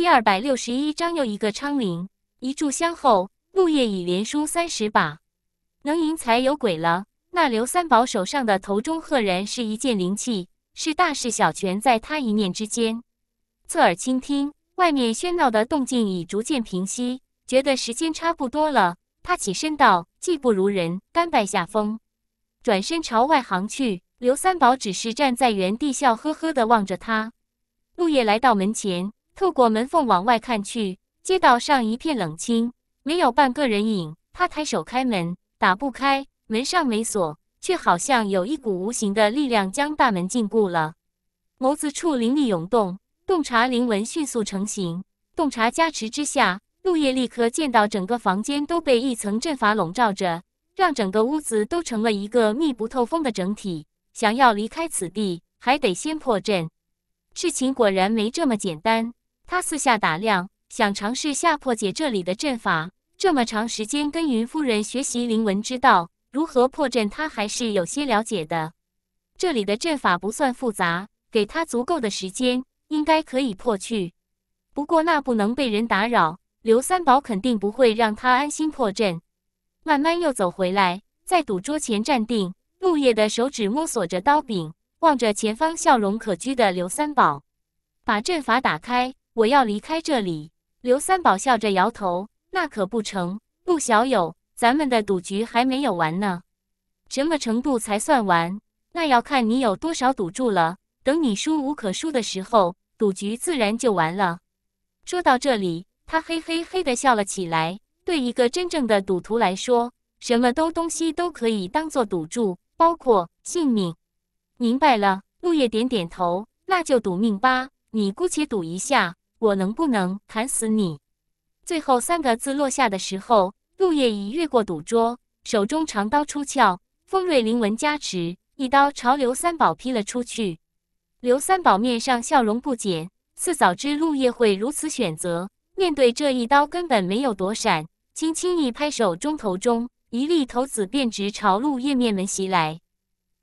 第二百六十一章又一个昌陵。一炷香后，陆叶已连输三十把，能赢才有鬼了。那刘三宝手上的头中赫然是一件灵器，是大事小全在他一念之间。侧耳倾听，外面喧闹的动静已逐渐平息，觉得时间差不多了，他起身道：“技不如人，甘拜下风。”转身朝外行去。刘三宝只是站在原地笑呵呵地望着他。陆夜来到门前。透过门缝往外看去，街道上一片冷清，没有半个人影。他抬手开门，打不开，门上没锁，却好像有一股无形的力量将大门禁锢了。眸子处灵力涌动，洞察灵纹迅速成型。洞察加持之下，陆叶立刻见到整个房间都被一层阵法笼罩着，让整个屋子都成了一个密不透风的整体。想要离开此地，还得先破阵。事情果然没这么简单。他四下打量，想尝试下破解这里的阵法。这么长时间跟云夫人学习灵文之道，如何破阵他还是有些了解的。这里的阵法不算复杂，给他足够的时间，应该可以破去。不过那不能被人打扰，刘三宝肯定不会让他安心破阵。慢慢又走回来，在赌桌前站定，陆叶的手指摸索着刀柄，望着前方笑容可掬的刘三宝，把阵法打开。我要离开这里。刘三宝笑着摇头：“那可不成，陆小友，咱们的赌局还没有完呢。什么程度才算完？那要看你有多少赌注了。等你输无可输的时候，赌局自然就完了。”说到这里，他嘿嘿嘿地笑了起来。对一个真正的赌徒来说，什么都东西都可以当做赌注，包括性命。明白了，陆叶点点头：“那就赌命吧，你姑且赌一下。”我能不能砍死你？最后三个字落下的时候，陆叶已越过赌桌，手中长刀出鞘，锋锐灵纹加持，一刀朝刘三宝劈了出去。刘三宝面上笑容不减，四嫂知陆夜会如此选择，面对这一刀根本没有躲闪，轻轻一拍手中头中，一粒骰子便直朝陆夜面门袭来。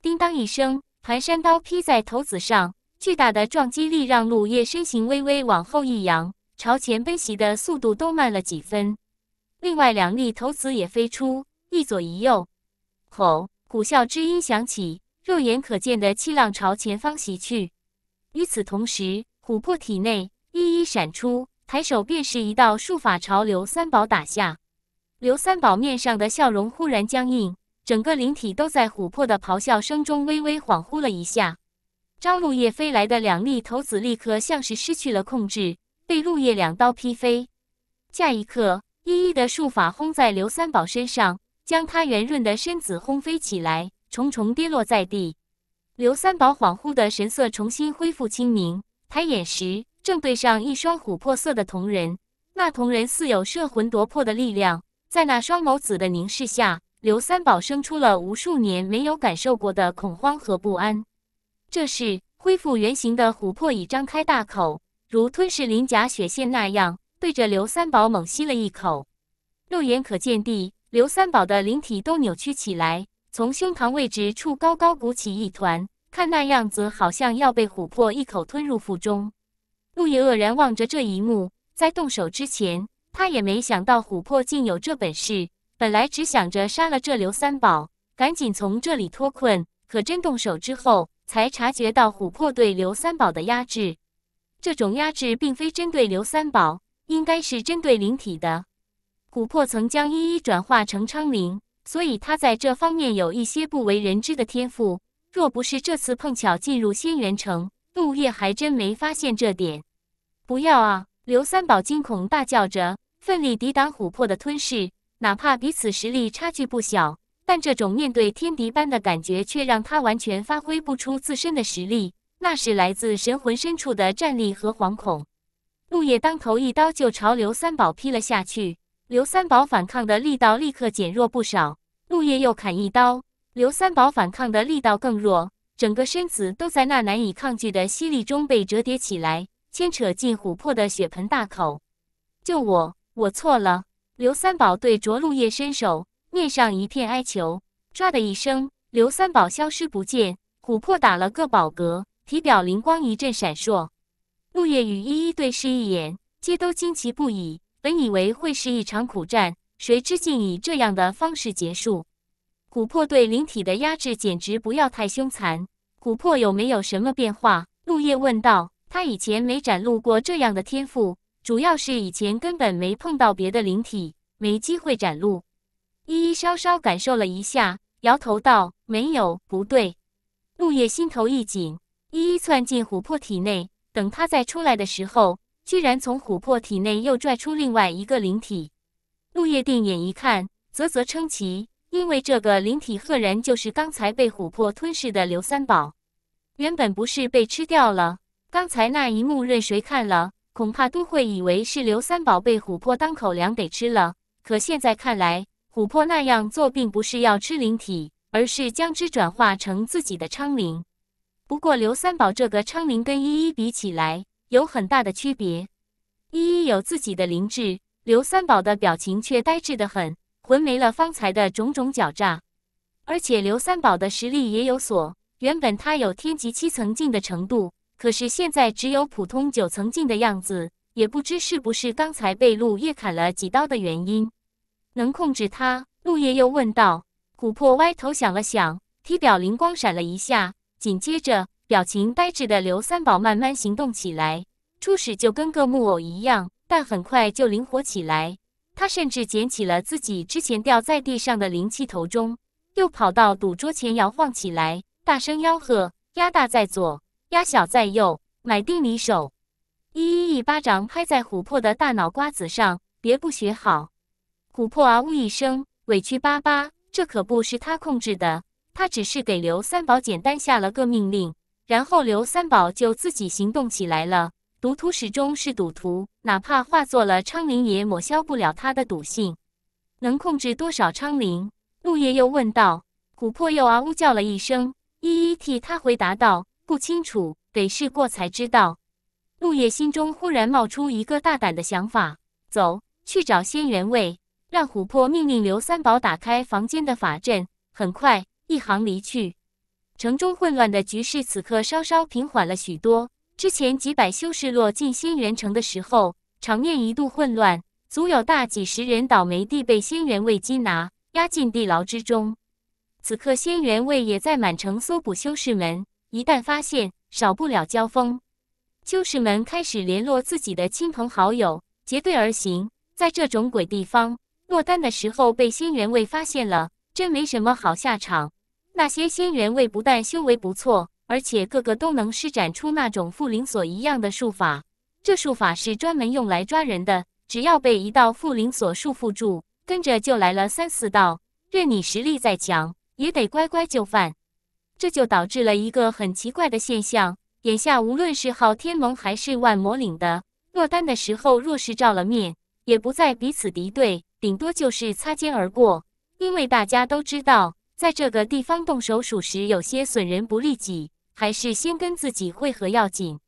叮当一声，盘山刀劈在骰子上。巨大的撞击力让陆叶身形微微往后一扬，朝前奔袭的速度都慢了几分。另外两粒头子也飞出，一左一右。吼，虎啸之音响起，肉眼可见的气浪朝前方袭去。与此同时，琥珀体内一一闪出，抬手便是一道术法朝刘三宝打下。刘三宝面上的笑容忽然僵硬，整个灵体都在琥珀的咆哮声中微微恍惚了一下。张陆叶飞来的两粒头子，立刻像是失去了控制，被陆叶两刀劈飞。下一刻，依依的术法轰在刘三宝身上，将他圆润的身子轰飞起来，重重跌落在地。刘三宝恍惚的神色重新恢复清明，抬眼时正对上一双琥珀色的瞳仁，那瞳仁似有摄魂夺魄的力量，在那双眸子的凝视下，刘三宝生出了无数年没有感受过的恐慌和不安。这时，恢复原形的琥珀已张开大口，如吞噬鳞甲血线那样，对着刘三宝猛吸了一口。肉眼可见地，刘三宝的灵体都扭曲起来，从胸膛位置处高高鼓起一团，看那样子，好像要被琥珀一口吞入腹中。陆叶愕然望着这一幕，在动手之前，他也没想到琥珀竟有这本事。本来只想着杀了这刘三宝，赶紧从这里脱困，可真动手之后。才察觉到琥珀对刘三宝的压制，这种压制并非针对刘三宝，应该是针对灵体的。琥珀曾将一一转化成昌灵，所以他在这方面有一些不为人知的天赋。若不是这次碰巧进入仙元城，杜月还真没发现这点。不要啊！刘三宝惊恐大叫着，奋力抵挡琥珀的吞噬，哪怕彼此实力差距不小。但这种面对天敌般的感觉，却让他完全发挥不出自身的实力。那是来自神魂深处的战栗和惶恐。陆叶当头一刀就朝刘三宝劈了下去，刘三宝反抗的力道立刻减弱不少。陆叶又砍一刀，刘三宝反抗的力道更弱，整个身子都在那难以抗拒的吸力中被折叠起来，牵扯进琥珀的血盆大口。救我！我错了。刘三宝对着陆叶伸手。面上一片哀求，唰的一声，刘三宝消失不见。琥珀打了个饱嗝，体表灵光一阵闪烁。陆叶与依依对视一眼，皆都惊奇不已。本以为会是一场苦战，谁知竟以这样的方式结束。琥珀对灵体的压制简直不要太凶残。琥珀有没有什么变化？陆叶问道。他以前没展露过这样的天赋，主要是以前根本没碰到别的灵体，没机会展露。依依稍稍感受了一下，摇头道：“没有，不对。”陆叶心头一紧，依依窜进琥珀体内。等他再出来的时候，居然从琥珀体内又拽出另外一个灵体。陆叶定眼一看，啧啧称奇，因为这个灵体赫然就是刚才被琥珀吞噬的刘三宝。原本不是被吃掉了，刚才那一幕，任谁看了，恐怕都会以为是刘三宝被琥珀当口粮给吃了。可现在看来，琥珀那样做，并不是要吃灵体，而是将之转化成自己的昌灵。不过，刘三宝这个昌灵跟依依比起来，有很大的区别。依依有自己的灵智，刘三宝的表情却呆滞的很，魂没了，方才的种种狡诈。而且，刘三宝的实力也有所。原本他有天级七层镜的程度，可是现在只有普通九层镜的样子，也不知是不是刚才被陆叶砍了几刀的原因。能控制它？陆叶又问道。琥珀歪头想了想，体表灵光闪了一下，紧接着表情呆滞的刘三宝慢慢行动起来，初始就跟个木偶一样，但很快就灵活起来。他甚至捡起了自己之前掉在地上的灵气头中，又跑到赌桌前摇晃起来，大声吆喝：“压大在左，压小在右，买定离手！”一一一巴掌拍在琥珀的大脑瓜子上：“别不学好！”琥珀啊呜一声，委屈巴巴。这可不是他控制的，他只是给刘三宝简单下了个命令，然后刘三宝就自己行动起来了。赌徒始终是赌徒，哪怕化作了昌灵，也抹消不了他的赌性。能控制多少昌灵？陆叶又问道。琥珀又啊呜叫了一声，一一替他回答道：“不清楚，得试过才知道。”陆叶心中忽然冒出一个大胆的想法：走，去找仙元卫。让琥珀命令刘三宝打开房间的法阵，很快一行离去。城中混乱的局势此刻稍稍平缓了许多。之前几百修士落进仙元城的时候，场面一度混乱，足有大几十人倒霉地被仙元卫缉拿，押进地牢之中。此刻仙元卫也在满城搜捕修士们，一旦发现，少不了交锋。修士们开始联络自己的亲朋好友，结队而行。在这种鬼地方。落单的时候被仙元卫发现了，真没什么好下场。那些仙元卫不但修为不错，而且个个都能施展出那种缚灵锁一样的术法。这术法是专门用来抓人的，只要被一道缚灵锁束缚住，跟着就来了三四道，任你实力再强，也得乖乖就范。这就导致了一个很奇怪的现象：眼下无论是昊天盟还是万魔岭的落单的时候，若是照了面，也不再彼此敌对。顶多就是擦肩而过，因为大家都知道，在这个地方动手，属实有些损人不利己，还是先跟自己会合要紧。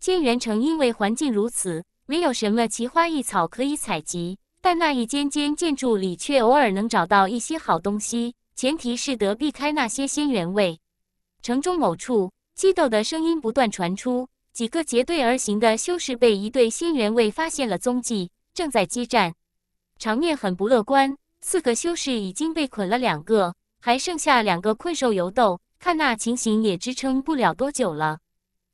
仙元城因为环境如此，没有什么奇花异草可以采集，但那一间间建筑里却偶尔能找到一些好东西，前提是得避开那些仙缘位。城中某处，激斗的声音不断传出，几个结队而行的修士被一对仙缘位发现了踪迹，正在激战。场面很不乐观，四个修士已经被捆了两个，还剩下两个困兽犹斗，看那情形也支撑不了多久了。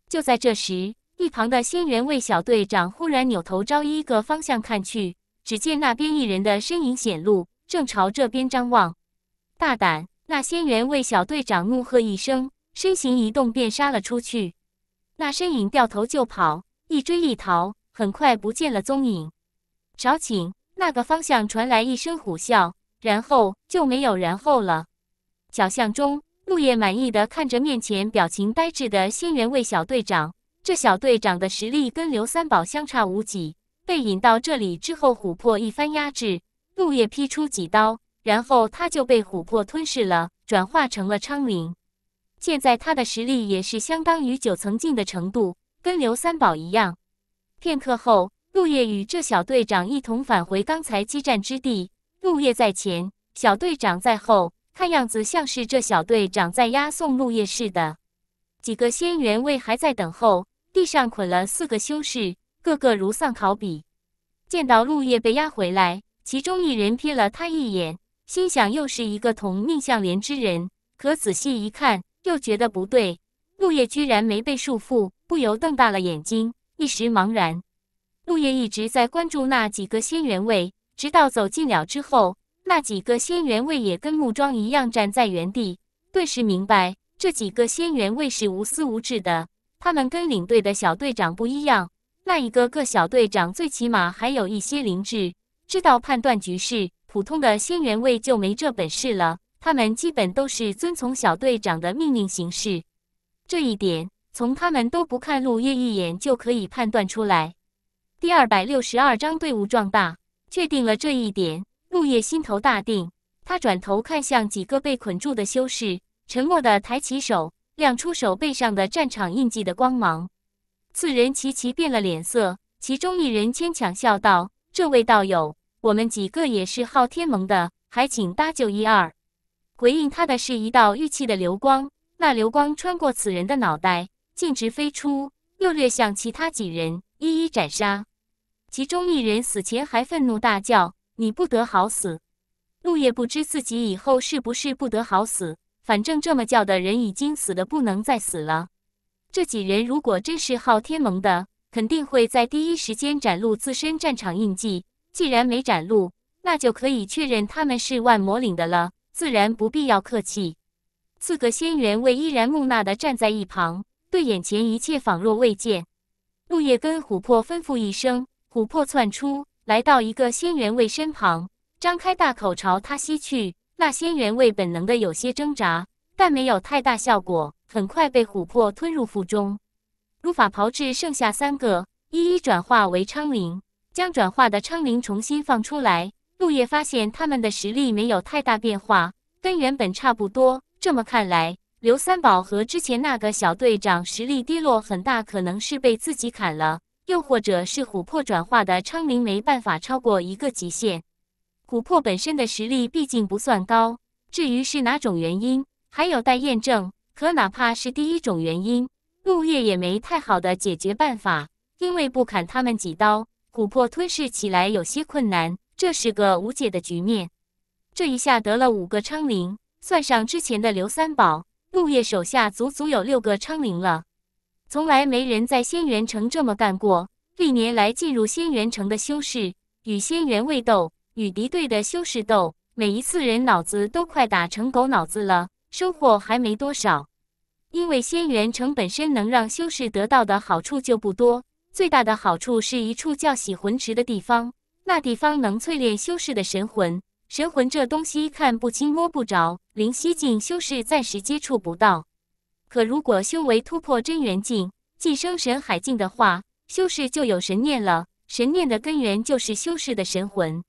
就在这时，一旁的仙元卫小队长忽然扭头朝一个方向看去，只见那边一人的身影显露，正朝这边张望。大胆！那仙元卫小队长怒喝一声，身形一动便杀了出去。那身影掉头就跑，一追一逃，很快不见了踪影。少顷。那个方向传来一声虎啸，然后就没有然后了。小巷中，陆叶满意的看着面前表情呆滞的仙元卫小队长。这小队长的实力跟刘三宝相差无几。被引到这里之后，琥珀一番压制，陆叶劈出几刀，然后他就被琥珀吞噬了，转化成了昌灵。现在他的实力也是相当于九层境的程度，跟刘三宝一样。片刻后。陆叶与这小队长一同返回刚才激战之地，陆叶在前，小队长在后，看样子像是这小队长在押送陆叶似的。几个仙元卫还在等候，地上捆了四个修士，个个如丧考妣。见到陆叶被押回来，其中一人瞥了他一眼，心想又是一个同命相连之人，可仔细一看，又觉得不对。陆叶居然没被束缚，不由瞪大了眼睛，一时茫然。陆叶一直在关注那几个仙元卫，直到走近了之后，那几个仙元卫也跟木桩一样站在原地。顿时明白，这几个仙元卫是无私无智的。他们跟领队的小队长不一样，那一个个小队长最起码还有一些灵智，知道判断局势。普通的仙元卫就没这本事了，他们基本都是遵从小队长的命令行事。这一点，从他们都不看陆夜一眼就可以判断出来。第二百六十二章队伍壮大。确定了这一点，陆叶心头大定。他转头看向几个被捆住的修士，沉默的抬起手，亮出手背上的战场印记的光芒。四人齐齐变了脸色，其中一人牵强笑道：“这位道友，我们几个也是昊天盟的，还请搭救一二。”回应他的是一道玉器的流光，那流光穿过此人的脑袋，径直飞出，又略向其他几人一一斩杀。其中一人死前还愤怒大叫：“你不得好死！”陆叶不知自己以后是不是不得好死，反正这么叫的人已经死的不能再死了。这几人如果真是昊天盟的，肯定会在第一时间展露自身战场印记。既然没展露，那就可以确认他们是万魔岭的了。自然不必要客气。四个仙猿为依然木讷的站在一旁，对眼前一切仿若未见。陆叶跟琥珀吩咐一声。琥珀窜出来到一个仙元卫身旁，张开大口朝他吸去。那仙元卫本能的有些挣扎，但没有太大效果，很快被琥珀吞入腹中。如法炮制，剩下三个一一转化为昌灵，将转化的昌灵重新放出来。陆叶发现他们的实力没有太大变化，跟原本差不多。这么看来，刘三宝和之前那个小队长实力低落很大，可能是被自己砍了。又或者是琥珀转化的昌灵没办法超过一个极限，琥珀本身的实力毕竟不算高。至于是哪种原因，还有待验证。可哪怕是第一种原因，陆叶也没太好的解决办法，因为不砍他们几刀，琥珀吞噬起来有些困难，这是个无解的局面。这一下得了五个昌灵，算上之前的刘三宝，陆叶手下足足有六个昌灵了。从来没人在仙元城这么干过。历年来进入仙元城的修士，与仙元卫斗，与敌对的修士斗，每一次人脑子都快打成狗脑子了，收获还没多少。因为仙元城本身能让修士得到的好处就不多，最大的好处是一处叫洗魂池的地方，那地方能淬炼修士的神魂。神魂这东西看不清摸不着，灵犀境修士暂时接触不到。可如果修为突破真元境，晋升神海境的话，修士就有神念了。神念的根源就是修士的神魂，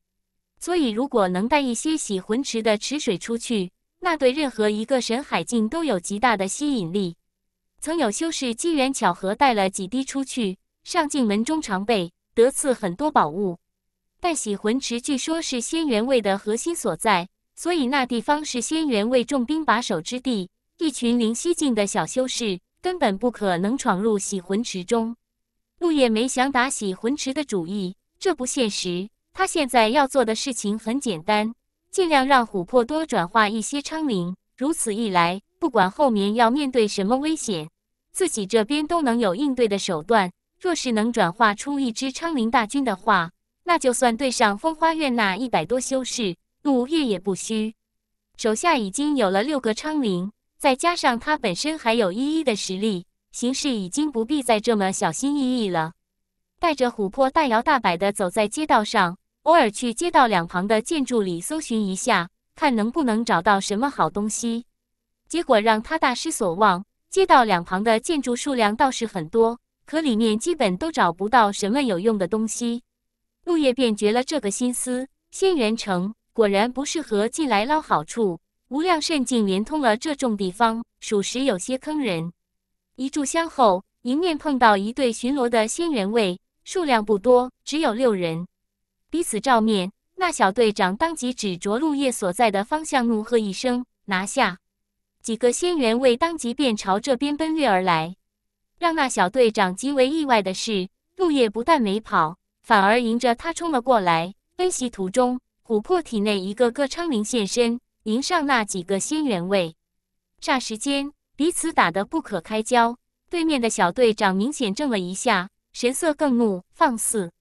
所以如果能带一些洗魂池的池水出去，那对任何一个神海境都有极大的吸引力。曾有修士机缘巧合带了几滴出去，上进门中常备，得赐很多宝物。但洗魂池据说是仙元位的核心所在，所以那地方是仙元位重兵把守之地。一群灵犀境的小修士根本不可能闯入洗魂池中。陆叶没想打洗魂池的主意，这不现实。他现在要做的事情很简单，尽量让琥珀多转化一些昌灵。如此一来，不管后面要面对什么危险，自己这边都能有应对的手段。若是能转化出一支昌灵大军的话，那就算对上风花院那一百多修士，陆无月也不虚。手下已经有了六个昌灵。再加上他本身还有一一的实力，形势已经不必再这么小心翼翼了。带着琥珀大摇大摆的走在街道上，偶尔去街道两旁的建筑里搜寻一下，看能不能找到什么好东西。结果让他大失所望，街道两旁的建筑数量倒是很多，可里面基本都找不到什么有用的东西。陆叶便绝了这个心思，仙元城果然不适合进来捞好处。无量圣境连通了这种地方，属实有些坑人。一炷香后，迎面碰到一队巡逻的仙元卫，数量不多，只有六人。彼此照面，那小队长当即指着陆叶所在的方向，怒喝一声：“拿下！”几个仙元卫当即便朝这边奔掠而来。让那小队长极为意外的是，陆叶不但没跑，反而迎着他冲了过来。奔袭途中，琥珀体内一个个昌灵现身。迎上那几个仙元卫，霎时间彼此打得不可开交。对面的小队长明显怔了一下，神色更怒，放肆。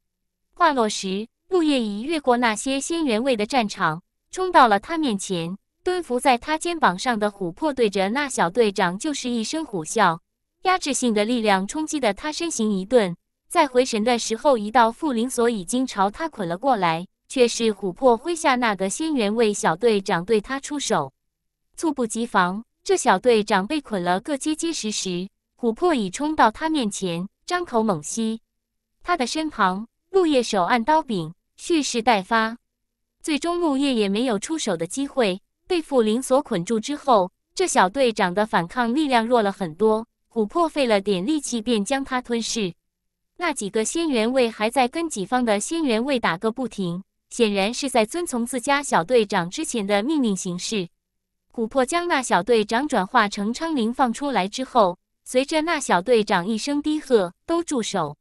话落时，陆夜已越过那些仙元卫的战场，冲到了他面前。蹲伏在他肩膀上的琥珀对着那小队长就是一声虎啸，压制性的力量冲击的他身形一顿。再回神的时候，一道缚灵索已经朝他捆了过来。却是琥珀麾下那个仙元卫小队长对他出手，猝不及防，这小队长被捆了个结结实实。琥珀已冲到他面前，张口猛吸。他的身旁，陆叶手按刀柄，蓄势待发。最终，陆叶也没有出手的机会。被傅灵锁捆住之后，这小队长的反抗力量弱了很多。琥珀费了点力气便将他吞噬。那几个仙元卫还在跟己方的仙元卫打个不停。显然是在遵从自家小队长之前的命令行事。琥珀将那小队长转化成昌灵放出来之后，随着那小队长一声低喝“都住手”，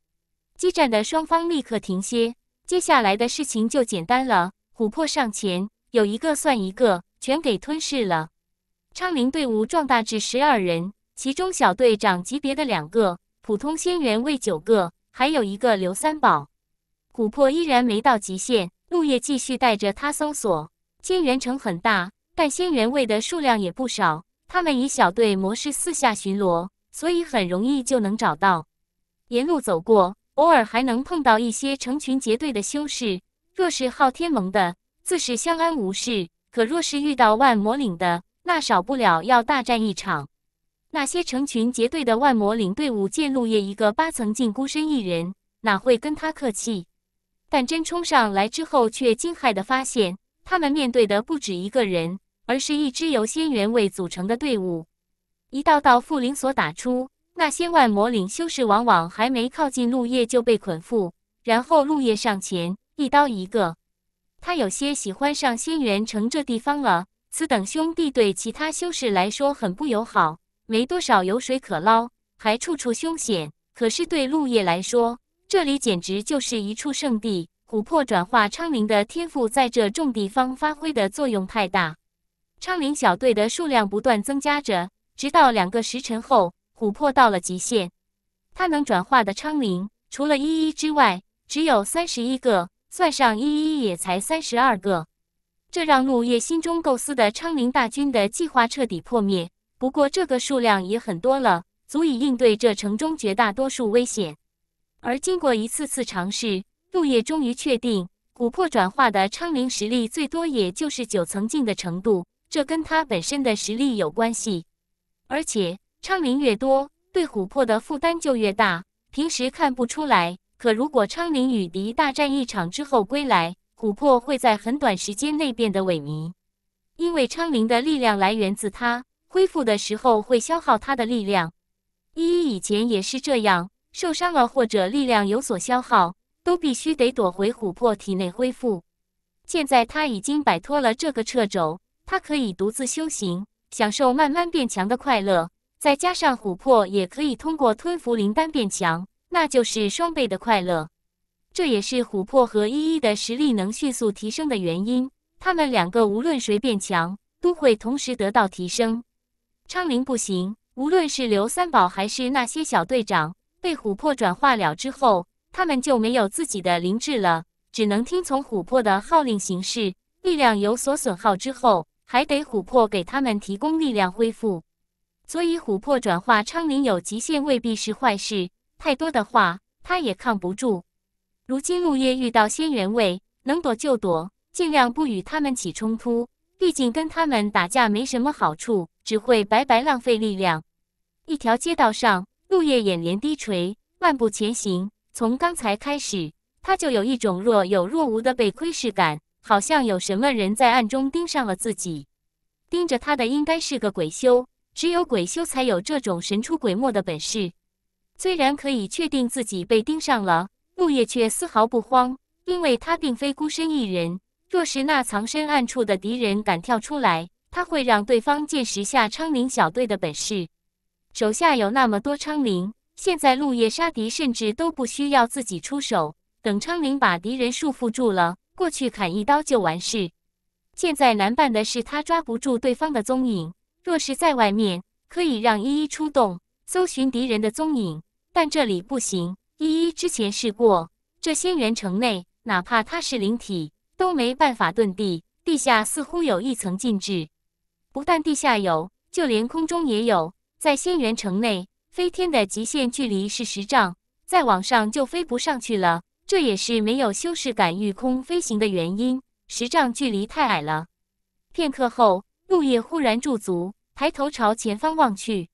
激战的双方立刻停歇。接下来的事情就简单了，琥珀上前，有一个算一个，全给吞噬了。昌灵队伍壮大至十二人，其中小队长级别的两个，普通仙人为九个，还有一个刘三宝。琥珀依然没到极限。陆叶继续带着他搜索仙元城，很大，但仙元卫的数量也不少。他们以小队模式四下巡逻，所以很容易就能找到。沿路走过，偶尔还能碰到一些成群结队的修士。若是昊天盟的，自是相安无事；可若是遇到万魔岭的，那少不了要大战一场。那些成群结队的万魔岭队伍见陆叶一个八层境孤身一人，哪会跟他客气？但真冲上来之后，却惊骇地发现，他们面对的不止一个人，而是一支由仙元卫组成的队伍。一道道缚灵锁打出，那些万魔领修士往往还没靠近陆叶就被捆缚，然后陆叶上前一刀一个。他有些喜欢上仙元城这地方了。此等兄弟对其他修士来说很不友好，没多少油水可捞，还处处凶险。可是对陆叶来说，这里简直就是一处圣地。琥珀转化昌灵的天赋在这种地方发挥的作用太大，昌灵小队的数量不断增加着，直到两个时辰后，琥珀到了极限。他能转化的昌灵，除了依依之外，只有三十一个，算上依依也才三十二个。这让陆叶心中构思的昌陵大军的计划彻底破灭。不过这个数量也很多了，足以应对这城中绝大多数危险。而经过一次次尝试，杜叶终于确定，琥珀转化的昌灵实力最多也就是九层境的程度，这跟他本身的实力有关系。而且，昌灵越多，对琥珀的负担就越大。平时看不出来，可如果昌灵与敌大战一场之后归来，琥珀会在很短时间内变得萎靡，因为昌灵的力量来源自他，恢复的时候会消耗他的力量。依依以前也是这样。受伤了或者力量有所消耗，都必须得躲回琥珀体内恢复。现在他已经摆脱了这个掣肘，他可以独自修行，享受慢慢变强的快乐。再加上琥珀也可以通过吞服灵丹变强，那就是双倍的快乐。这也是琥珀和依依的实力能迅速提升的原因。他们两个无论谁变强，都会同时得到提升。昌灵不行，无论是刘三宝还是那些小队长。被琥珀转化了之后，他们就没有自己的灵智了，只能听从琥珀的号令行事。力量有所损耗之后，还得琥珀给他们提供力量恢复。所以，琥珀转化昌灵有极限，未必是坏事。太多的话，他也抗不住。如今，陆叶遇到仙元位，能躲就躲，尽量不与他们起冲突。毕竟，跟他们打架没什么好处，只会白白浪费力量。一条街道上。陆叶眼帘低垂，漫步前行。从刚才开始，他就有一种若有若无的被窥视感，好像有什么人在暗中盯上了自己。盯着他的应该是个鬼修，只有鬼修才有这种神出鬼没的本事。虽然可以确定自己被盯上了，陆叶却丝毫不慌，因为他并非孤身一人。若是那藏身暗处的敌人敢跳出来，他会让对方见识下昌宁小队的本事。手下有那么多昌灵，现在陆夜杀敌甚至都不需要自己出手。等昌灵把敌人束缚住了，过去砍一刀就完事。现在难办的是他抓不住对方的踪影。若是在外面，可以让依依出动搜寻敌人的踪影，但这里不行。依依之前试过，这仙元城内，哪怕他是灵体，都没办法遁地。地下似乎有一层禁制，不但地下有，就连空中也有。在仙元城内，飞天的极限距离是十丈，再往上就飞不上去了。这也是没有修士敢御空飞行的原因。十丈距离太矮了。片刻后，陆夜忽然驻足，抬头朝前方望去，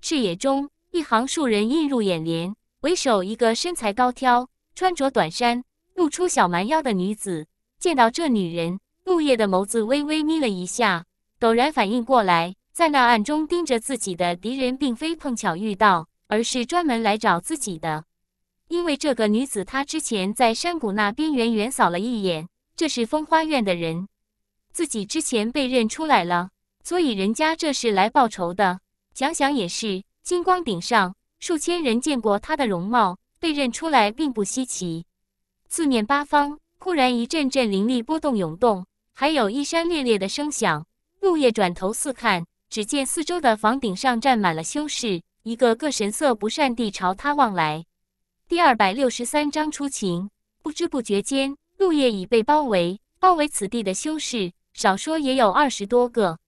视野中一行数人映入眼帘，为首一个身材高挑、穿着短衫、露出小蛮腰的女子。见到这女人，陆夜的眸子微微眯了一下，陡然反应过来。在那暗中盯着自己的敌人，并非碰巧遇到，而是专门来找自己的。因为这个女子，她之前在山谷那边远远扫了一眼，这是风花院的人。自己之前被认出来了，所以人家这是来报仇的。想想也是，金光顶上数千人见过她的容貌，被认出来并不稀奇。四面八方，忽然一阵阵灵力波动涌动，还有一山猎猎的声响。陆叶转头四看。只见四周的房顶上站满了修士，一个个神色不善地朝他望来。第二百六十三章出勤。不知不觉间，陆叶已被包围。包围此地的修士，少说也有二十多个。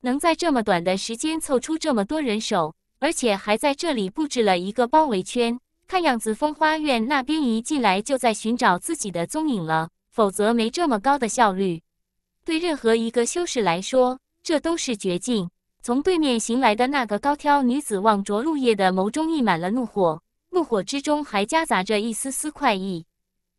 能在这么短的时间凑出这么多人手，而且还在这里布置了一个包围圈，看样子风花院那边一进来就在寻找自己的踪影了，否则没这么高的效率。对任何一个修士来说，这都是绝境。从对面行来的那个高挑女子望着陆夜的眸中溢满了怒火，怒火之中还夹杂着一丝丝快意。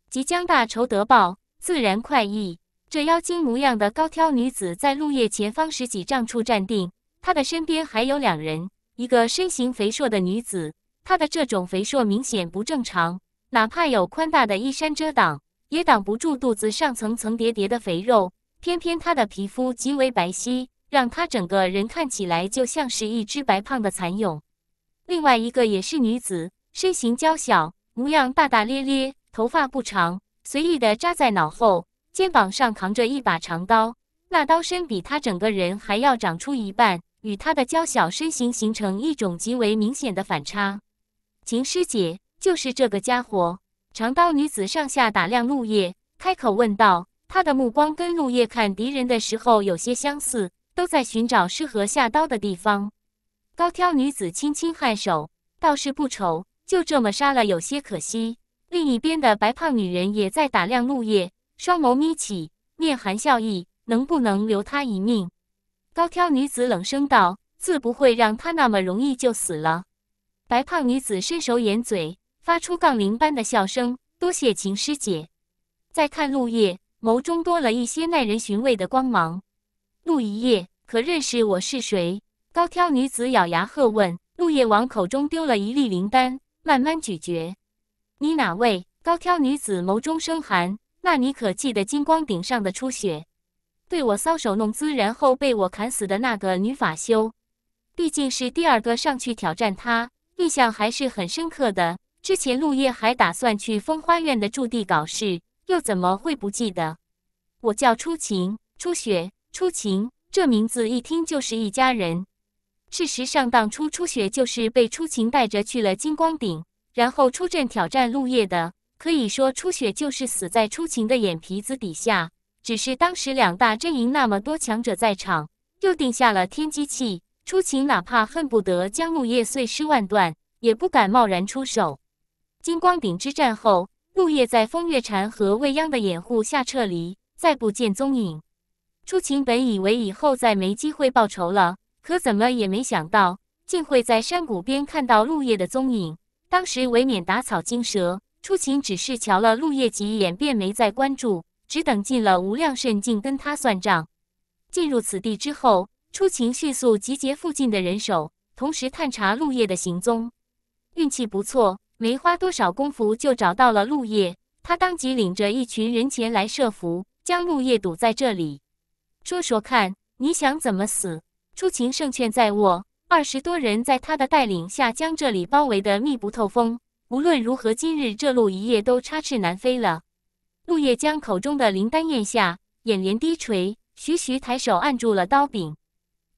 即将大仇得报，自然快意。这妖精模样的高挑女子在陆夜前方十几丈处站定，她的身边还有两人，一个身形肥硕的女子，她的这种肥硕明显不正常，哪怕有宽大的衣衫遮挡，也挡不住肚子上层层叠叠的肥肉。偏偏她的皮肤极为白皙。让他整个人看起来就像是一只白胖的蚕蛹。另外一个也是女子，身形娇小，模样大大咧咧，头发不长，随意的扎在脑后，肩膀上扛着一把长刀，那刀身比她整个人还要长出一半，与她的娇小身形形成一种极为明显的反差。秦师姐就是这个家伙。长刀女子上下打量陆叶，开口问道：“她的目光跟陆叶看敌人的时候有些相似。”都在寻找适合下刀的地方。高挑女子轻轻颔首，倒是不愁，就这么杀了有些可惜。另一边的白胖女人也在打量陆叶，双眸眯起，面含笑意，能不能留他一命？高挑女子冷声道：“自不会让他那么容易就死了。”白胖女子伸手掩嘴，发出杠铃般的笑声：“多谢秦师姐。”再看陆叶，眸中多了一些耐人寻味的光芒。陆一叶，可认识我是谁？高挑女子咬牙喝问。陆夜往口中丢了一粒灵丹，慢慢咀嚼。你哪位？高挑女子眸中生寒。那你可记得金光顶上的初雪，对我搔首弄姿，然后被我砍死的那个女法修？毕竟是第二个上去挑战她，印象还是很深刻的。之前陆夜还打算去风花院的驻地搞事，又怎么会不记得？我叫初晴，初雪。初晴这名字一听就是一家人。事实上，当初初雪就是被初晴带着去了金光顶，然后出阵挑战陆叶的。可以说，初雪就是死在初晴的眼皮子底下。只是当时两大阵营那么多强者在场，又定下了天机器，初晴哪怕恨不得将陆叶碎尸万段，也不敢贸然出手。金光顶之战后，陆叶在风月禅和未央的掩护下撤离，再不见踪影。初晴本以为以后再没机会报仇了，可怎么也没想到，竟会在山谷边看到陆叶的踪影。当时为免打草惊蛇，初晴只是瞧了陆叶几眼，便没再关注，只等进了无量圣境跟他算账。进入此地之后，初晴迅速集结附近的人手，同时探查陆叶的行踪。运气不错，没花多少功夫就找到了陆叶。他当即领着一群人前来设伏，将陆叶堵在这里。说说看，你想怎么死？初晴胜券在握，二十多人在他的带领下将这里包围的密不透风。无论如何，今日这路一夜都插翅难飞了。陆夜将口中的灵丹咽下，眼帘低垂，徐徐抬手按住了刀柄。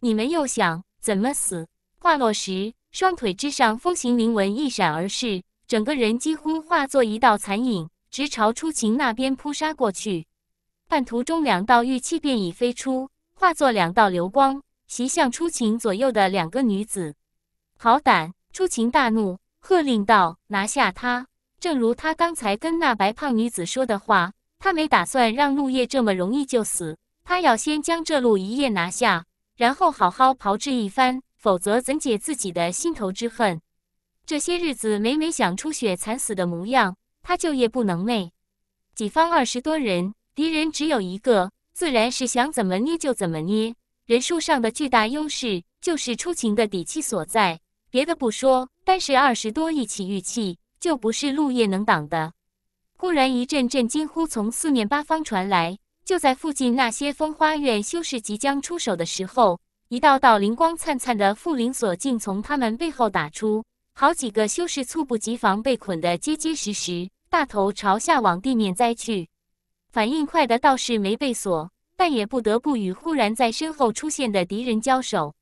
你们又想怎么死？话落时，双腿之上风行灵纹一闪而逝，整个人几乎化作一道残影，直朝初晴那边扑杀过去。半途中，两道玉器便已飞出，化作两道流光，袭向初晴左右的两个女子。好胆！初晴大怒，喝令道：“拿下他！”正如他刚才跟那白胖女子说的话，他没打算让陆叶这么容易就死，他要先将这陆一夜拿下，然后好好炮制一番，否则怎解自己的心头之恨？这些日子，每每想初雪惨死的模样，他就夜不能寐。己方二十多人。敌人只有一个，自然是想怎么捏就怎么捏。人数上的巨大优势就是出勤的底气所在。别的不说，单是二十多亿起玉器就不是陆叶能挡的。忽然一阵阵惊呼从四面八方传来，就在附近那些风花院修士即将出手的时候，一道道灵光灿灿的缚灵锁竟从他们背后打出，好几个修士猝不及防，被捆得结结实实，大头朝下往地面栽去。反应快的倒是没被锁，但也不得不与忽然在身后出现的敌人交手。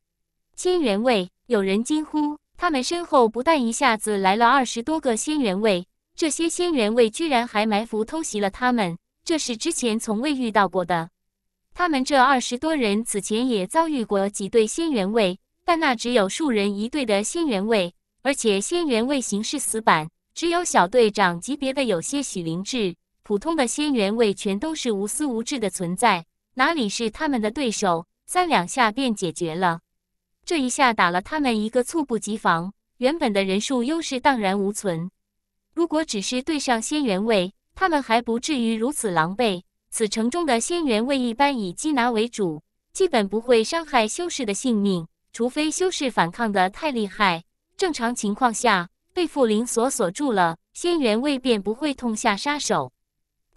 仙元卫，有人惊呼：“他们身后不但一下子来了二十多个仙元卫，这些仙元卫居然还埋伏偷袭了他们，这是之前从未遇到过的。”他们这二十多人此前也遭遇过几对仙元卫，但那只有数人一队的仙元卫，而且仙元卫行事死板，只有小队长级别的有些许灵智。普通的仙元卫全都是无私无智的存在，哪里是他们的对手？三两下便解决了。这一下打了他们一个猝不及防，原本的人数优势荡然无存。如果只是对上仙元卫，他们还不至于如此狼狈。此城中的仙元卫一般以缉拿为主，基本不会伤害修士的性命，除非修士反抗的太厉害。正常情况下，被缚灵锁锁住了，仙元卫便不会痛下杀手。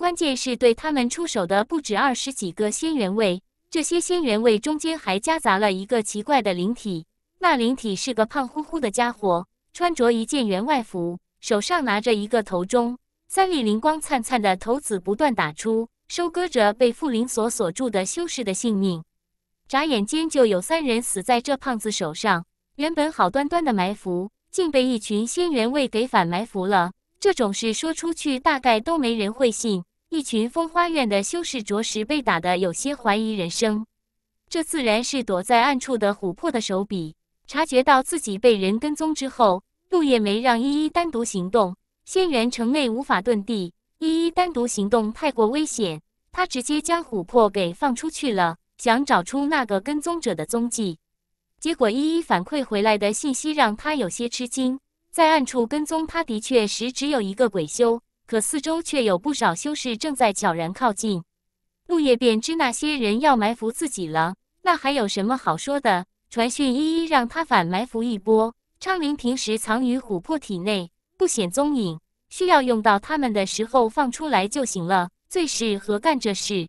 关键是对他们出手的不止二十几个仙元卫，这些仙元卫中间还夹杂了一个奇怪的灵体。那灵体是个胖乎乎的家伙，穿着一件员外服，手上拿着一个头钟，三粒灵光灿灿的骰子不断打出，收割着被缚灵锁锁住的修士的性命。眨眼间就有三人死在这胖子手上。原本好端端的埋伏，竟被一群仙元卫给反埋伏了。这种事说出去，大概都没人会信。一群风花院的修士着实被打得有些怀疑人生，这自然是躲在暗处的琥珀的手笔。察觉到自己被人跟踪之后，陆叶梅让依依单独行动。仙元城内无法遁地，依依单独行动太过危险，她直接将琥珀给放出去了，想找出那个跟踪者的踪迹。结果依依反馈回来的信息让他有些吃惊，在暗处跟踪他的确实只有一个鬼修。可四周却有不少修士正在悄然靠近，陆叶便知那些人要埋伏自己了。那还有什么好说的？传讯依依，让他反埋伏一波。昌林平时藏于琥珀体内，不显踪影，需要用到他们的时候放出来就行了，最适合干这事。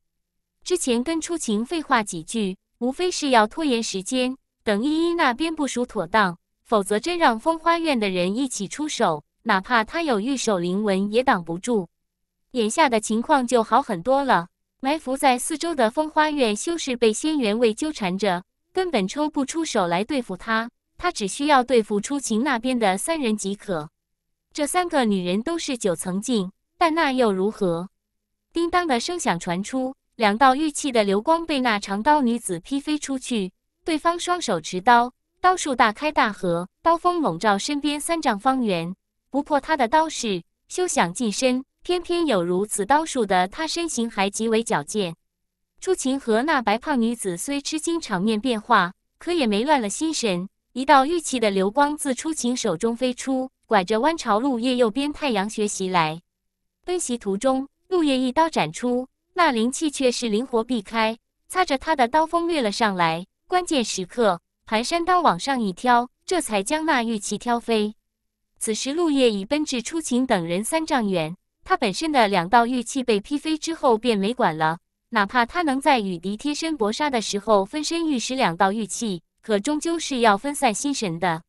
之前跟初晴废话几句，无非是要拖延时间，等依依那边部署妥当，否则真让风花院的人一起出手。哪怕他有玉手灵纹，也挡不住。眼下的情况就好很多了。埋伏在四周的风花院修士被仙元卫纠缠着，根本抽不出手来对付他。他只需要对付出晴那边的三人即可。这三个女人都是九层镜，但那又如何？叮当的声响传出，两道玉器的流光被那长刀女子劈飞出去。对方双手持刀，刀术大开大合，刀锋笼罩身边三丈方圆。不破他的刀势，休想近身。偏偏有如此刀术的他，身形还极为矫健。初晴和那白胖女子虽吃惊场面变化，可也没乱了心神。一道玉器的流光自初晴手中飞出，拐着弯朝陆叶右边太阳穴袭来。奔袭途中，陆叶一刀斩出，那灵气却是灵活避开，擦着他的刀锋掠了上来。关键时刻，盘山刀往上一挑，这才将那玉器挑飞。此时，陆叶已奔至初晴等人三丈远。他本身的两道玉器被劈飞之后，便没管了。哪怕他能在与敌贴身搏杀的时候分身御使两道玉器，可终究是要分散心神的。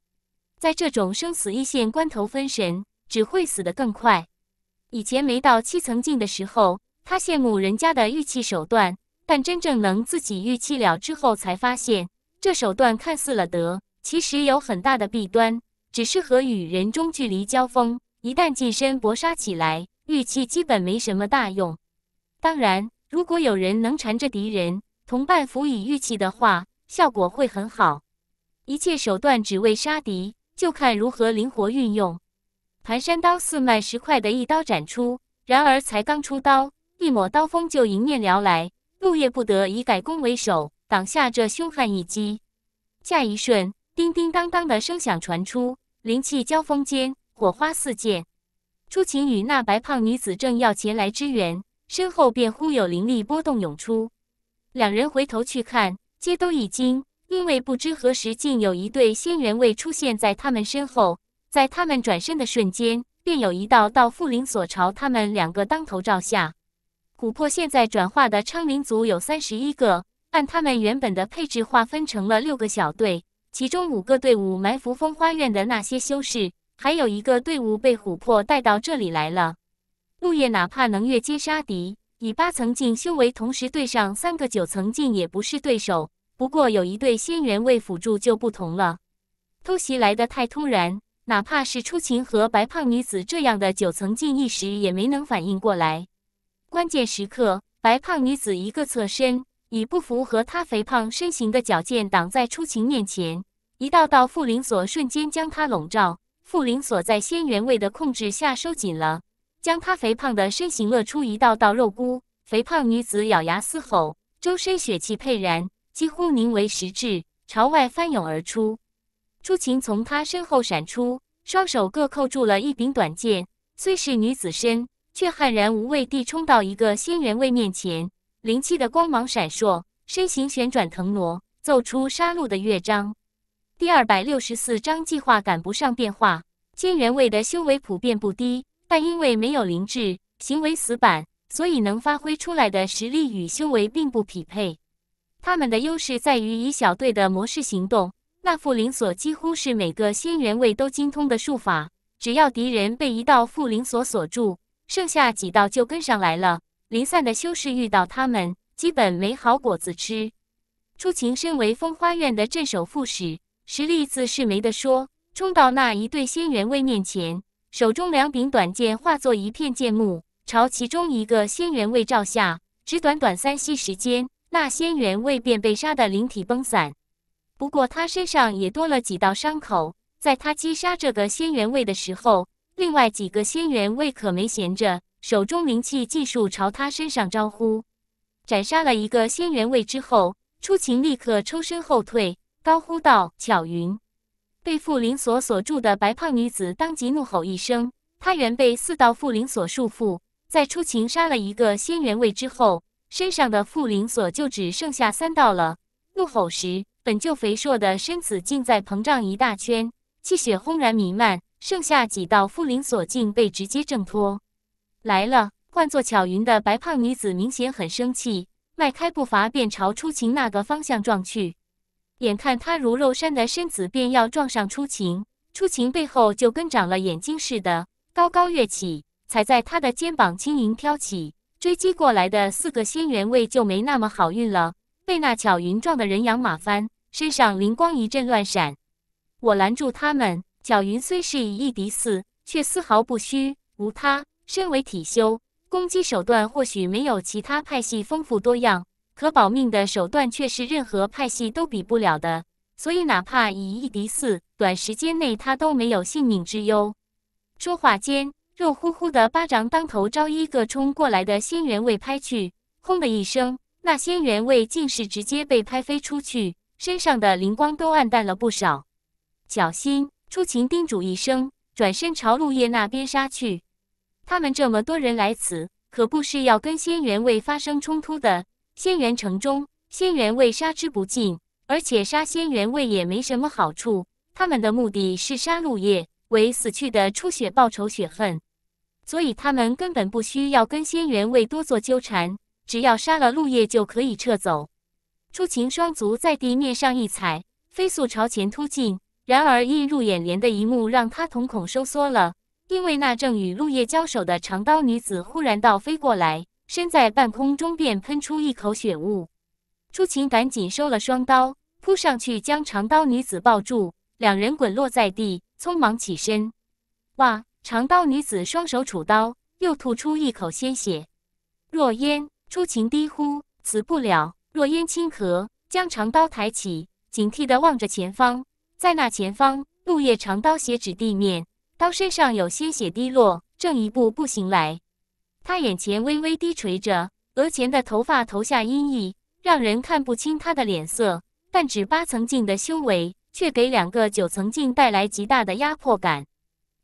在这种生死一线关头分神，只会死得更快。以前没到七层境的时候，他羡慕人家的玉器手段，但真正能自己御器了之后，才发现这手段看似了得，其实有很大的弊端。只适合与人中距离交锋，一旦近身搏杀起来，玉器基本没什么大用。当然，如果有人能缠着敌人，同伴辅以玉器的话，效果会很好。一切手段只为杀敌，就看如何灵活运用。盘山刀四慢十快的一刀斩出，然而才刚出刀，一抹刀锋就迎面撩来，陆夜不得已改攻为守，挡下这凶悍一击。下一瞬，叮叮当当的声响传出。灵气交锋间，火花四溅。初晴与那白胖女子正要前来支援，身后便忽有灵力波动涌出。两人回头去看，皆都一惊，因为不知何时竟有一对仙元位出现在他们身后。在他们转身的瞬间，便有一道道缚灵锁朝他们两个当头照下。琥珀现在转化的昌灵族有三十一个，按他们原本的配置划分成了六个小队。其中五个队伍埋伏风花院的那些修士，还有一个队伍被琥珀带到这里来了。陆叶哪怕能越阶杀敌，以八层境修为同时对上三个九层境也不是对手。不过有一对仙元位辅助就不同了。偷袭来的太突然，哪怕是初晴和白胖女子这样的九层境，一时也没能反应过来。关键时刻，白胖女子一个侧身。以不符合她肥胖身形的矫健挡在初晴面前，一道道缚灵锁瞬间将她笼罩。缚灵锁在仙元位的控制下收紧了，将她肥胖的身形勒出一道道肉箍。肥胖女子咬牙嘶吼，周身血气沛然，几乎凝为实质，朝外翻涌而出。初晴从她身后闪出，双手各扣住了一柄短剑，虽是女子身，却悍然无畏地冲到一个仙元位面前。灵气的光芒闪烁，身形旋转腾挪，奏出杀戮的乐章。第二百六十四章：计划赶不上变化。仙元位的修为普遍不低，但因为没有灵智，行为死板，所以能发挥出来的实力与修为并不匹配。他们的优势在于以小队的模式行动。那副灵锁几乎是每个仙元位都精通的术法，只要敌人被一道副灵锁锁住，剩下几道就跟上来了。离散的修士遇到他们，基本没好果子吃。初晴身为风花院的镇守副使，实力自是没得说。冲到那一对仙元卫面前，手中两柄短剑化作一片剑幕，朝其中一个仙元卫照下。只短短三息时间，那仙元卫便被杀得灵体崩散。不过他身上也多了几道伤口。在他击杀这个仙元卫的时候，另外几个仙元卫可没闲着。手中灵气尽数朝他身上招呼，斩杀了一个仙元位之后，初晴立刻抽身后退，高呼道：“巧云！”被缚灵锁锁住的白胖女子当即怒吼一声。她原被四道缚灵锁束缚，在初晴杀了一个仙元位之后，身上的缚灵锁就只剩下三道了。怒吼时，本就肥硕的身子竟在膨胀一大圈，气血轰然弥漫，剩下几道缚灵锁竟被直接挣脱。来了，唤作巧云的白胖女子明显很生气，迈开步伐便朝出晴那个方向撞去。眼看他如肉山的身子便要撞上出晴，出晴背后就跟长了眼睛似的，高高跃起，踩在他的肩膀，轻盈飘起。追击过来的四个仙元卫就没那么好运了，被那巧云撞得人仰马翻，身上灵光一阵乱闪。我拦住他们，巧云虽是以一敌四，却丝毫不虚，无他。身为体修，攻击手段或许没有其他派系丰富多样，可保命的手段却是任何派系都比不了的。所以，哪怕以一敌四，短时间内他都没有性命之忧。说话间，肉乎乎的巴掌当头朝一个冲过来的仙元卫拍去，轰的一声，那仙元卫竟是直接被拍飞出去，身上的灵光都暗淡了不少。小心！出晴叮嘱一声，转身朝陆叶那边杀去。他们这么多人来此，可不是要跟仙元卫发生冲突的。仙元城中，仙元卫杀之不尽，而且杀仙元卫也没什么好处。他们的目的是杀陆叶，为死去的初雪报仇雪恨，所以他们根本不需要跟仙元卫多做纠缠，只要杀了陆叶就可以撤走。初晴双足在地面上一踩，飞速朝前突进。然而映入眼帘的一幕，让他瞳孔收缩了。因为那正与陆叶交手的长刀女子忽然倒飞过来，身在半空中便喷出一口血雾。初晴赶紧收了双刀，扑上去将长刀女子抱住，两人滚落在地，匆忙起身。哇！长刀女子双手杵刀，又吐出一口鲜血。若烟，初晴低呼：“死不了。”若烟轻咳，将长刀抬起，警惕地望着前方。在那前方，陆叶长刀斜指地面。刀身上有鲜血滴落，正一步步行来。他眼前微微低垂着，额前的头发投下阴影，让人看不清他的脸色。但只八层镜的修为，却给两个九层镜带来极大的压迫感。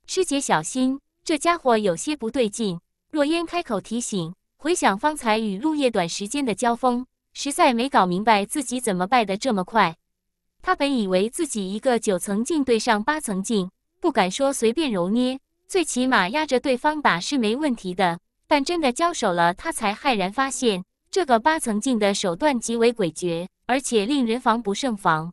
师姐小心，这家伙有些不对劲。若烟开口提醒，回想方才与陆叶短时间的交锋，实在没搞明白自己怎么败得这么快。他本以为自己一个九层镜对上八层镜。不敢说随便揉捏，最起码压着对方打是没问题的。但真的交手了，他才骇然发现，这个八层镜的手段极为诡谲，而且令人防不胜防。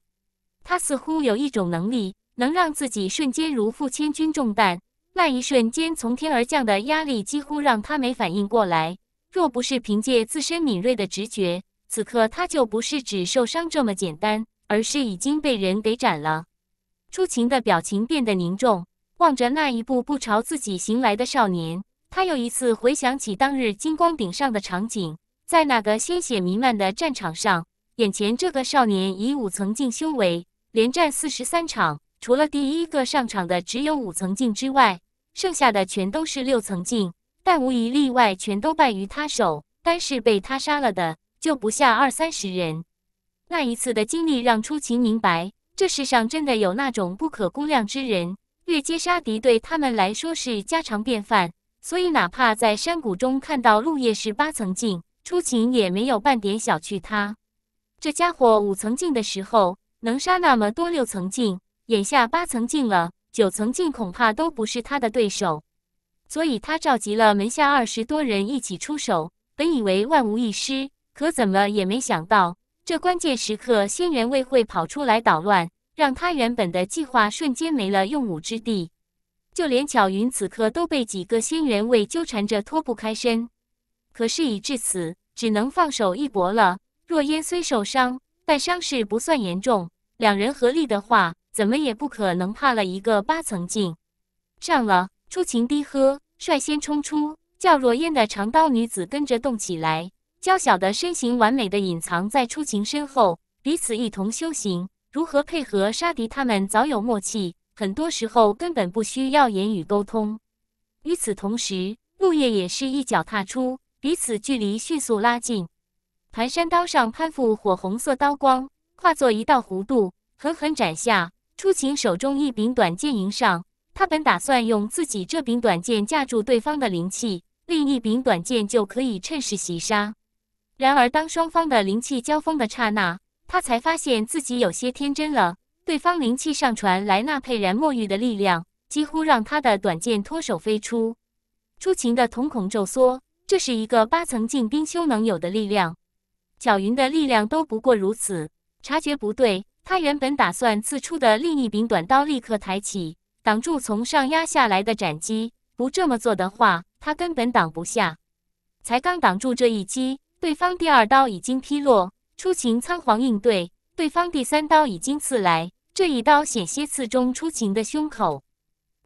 他似乎有一种能力，能让自己瞬间如负千钧重担。那一瞬间从天而降的压力，几乎让他没反应过来。若不是凭借自身敏锐的直觉，此刻他就不是只受伤这么简单，而是已经被人给斩了。初晴的表情变得凝重，望着那一步步朝自己行来的少年，他又一次回想起当日金光顶上的场景。在那个鲜血弥漫的战场上，眼前这个少年以五层镜修为，连战四十三场，除了第一个上场的只有五层镜之外，剩下的全都是六层镜，但无一例外全都败于他手。单是被他杀了的，就不下二三十人。那一次的经历让初晴明白。这世上真的有那种不可估量之人，越阶杀敌对他们来说是家常便饭。所以，哪怕在山谷中看到陆叶是八层镜，出勤也没有半点小觑他。这家伙五层镜的时候能杀那么多六层镜，眼下八层镜了，九层镜恐怕都不是他的对手。所以他召集了门下二十多人一起出手，本以为万无一失，可怎么也没想到。这关键时刻，仙元卫会跑出来捣乱，让他原本的计划瞬间没了用武之地。就连巧云此刻都被几个仙元卫纠缠着，脱不开身。可事已至此，只能放手一搏了。若烟虽受伤，但伤势不算严重。两人合力的话，怎么也不可能怕了一个八层镜。上了，出情低喝，率先冲出，叫若烟的长刀女子跟着动起来。娇小的身形完美的隐藏在初晴身后，彼此一同修行，如何配合杀敌，他们早有默契，很多时候根本不需要言语沟通。与此同时，陆叶也是一脚踏出，彼此距离迅速拉近，盘山刀上攀附火红色刀光，化作一道弧度，狠狠斩下。初晴手中一柄短剑迎上，他本打算用自己这柄短剑架住对方的灵气，另一柄短剑就可以趁势袭杀。然而，当双方的灵气交锋的刹那，他才发现自己有些天真了。对方灵气上传来那沛然墨玉的力量，几乎让他的短剑脱手飞出。出秦的瞳孔骤缩，这是一个八层境冰修能有的力量，巧云的力量都不过如此。察觉不对，他原本打算刺出的另一柄短刀立刻抬起，挡住从上压下来的斩击。不这么做的话，他根本挡不下。才刚挡住这一击。对方第二刀已经劈落，出情仓皇应对。对方第三刀已经刺来，这一刀险些刺中出情的胸口，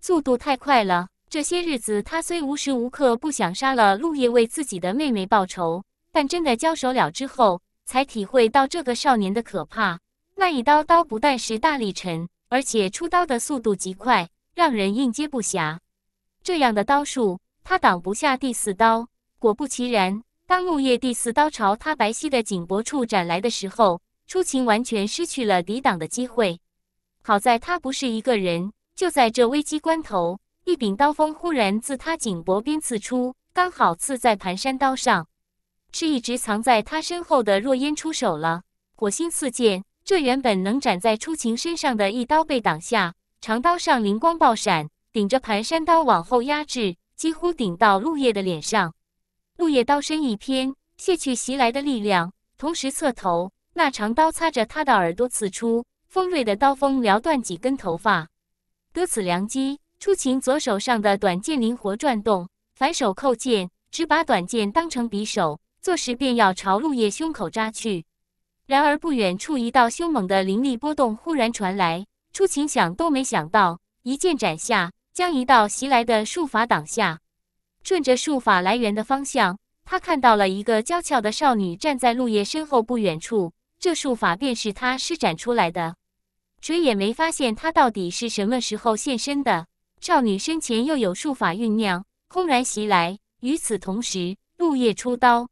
速度太快了。这些日子他虽无时无刻不想杀了陆叶，为自己的妹妹报仇，但真的交手了之后，才体会到这个少年的可怕。那一刀刀不但是大力沉，而且出刀的速度极快，让人应接不暇。这样的刀术，他挡不下第四刀。果不其然。当木叶第四刀朝他白皙的颈脖处斩来的时候，初晴完全失去了抵挡的机会。好在她不是一个人。就在这危机关头，一柄刀锋忽然自他颈脖边刺出，刚好刺在盘山刀上。是一直藏在他身后的若烟出手了，火星四溅。这原本能斩在初晴身上的一刀被挡下，长刀上灵光爆闪，顶着盘山刀往后压制，几乎顶到陆叶的脸上。陆叶刀身一偏，卸去袭来的力量，同时侧头，那长刀擦着他的耳朵刺出，锋锐的刀锋撩断几根头发。得此良机，初晴左手上的短剑灵活转动，反手扣剑，只把短剑当成匕首，作势便要朝陆叶胸口扎去。然而不远处，一道凶猛的灵力波动忽然传来，初晴想都没想到，一剑斩下，将一道袭来的术法挡下。顺着术法来源的方向，他看到了一个娇俏的少女站在陆叶身后不远处。这术法便是他施展出来的，谁也没发现他到底是什么时候现身的。少女身前又有术法酝酿，轰然袭来。与此同时，陆叶出刀，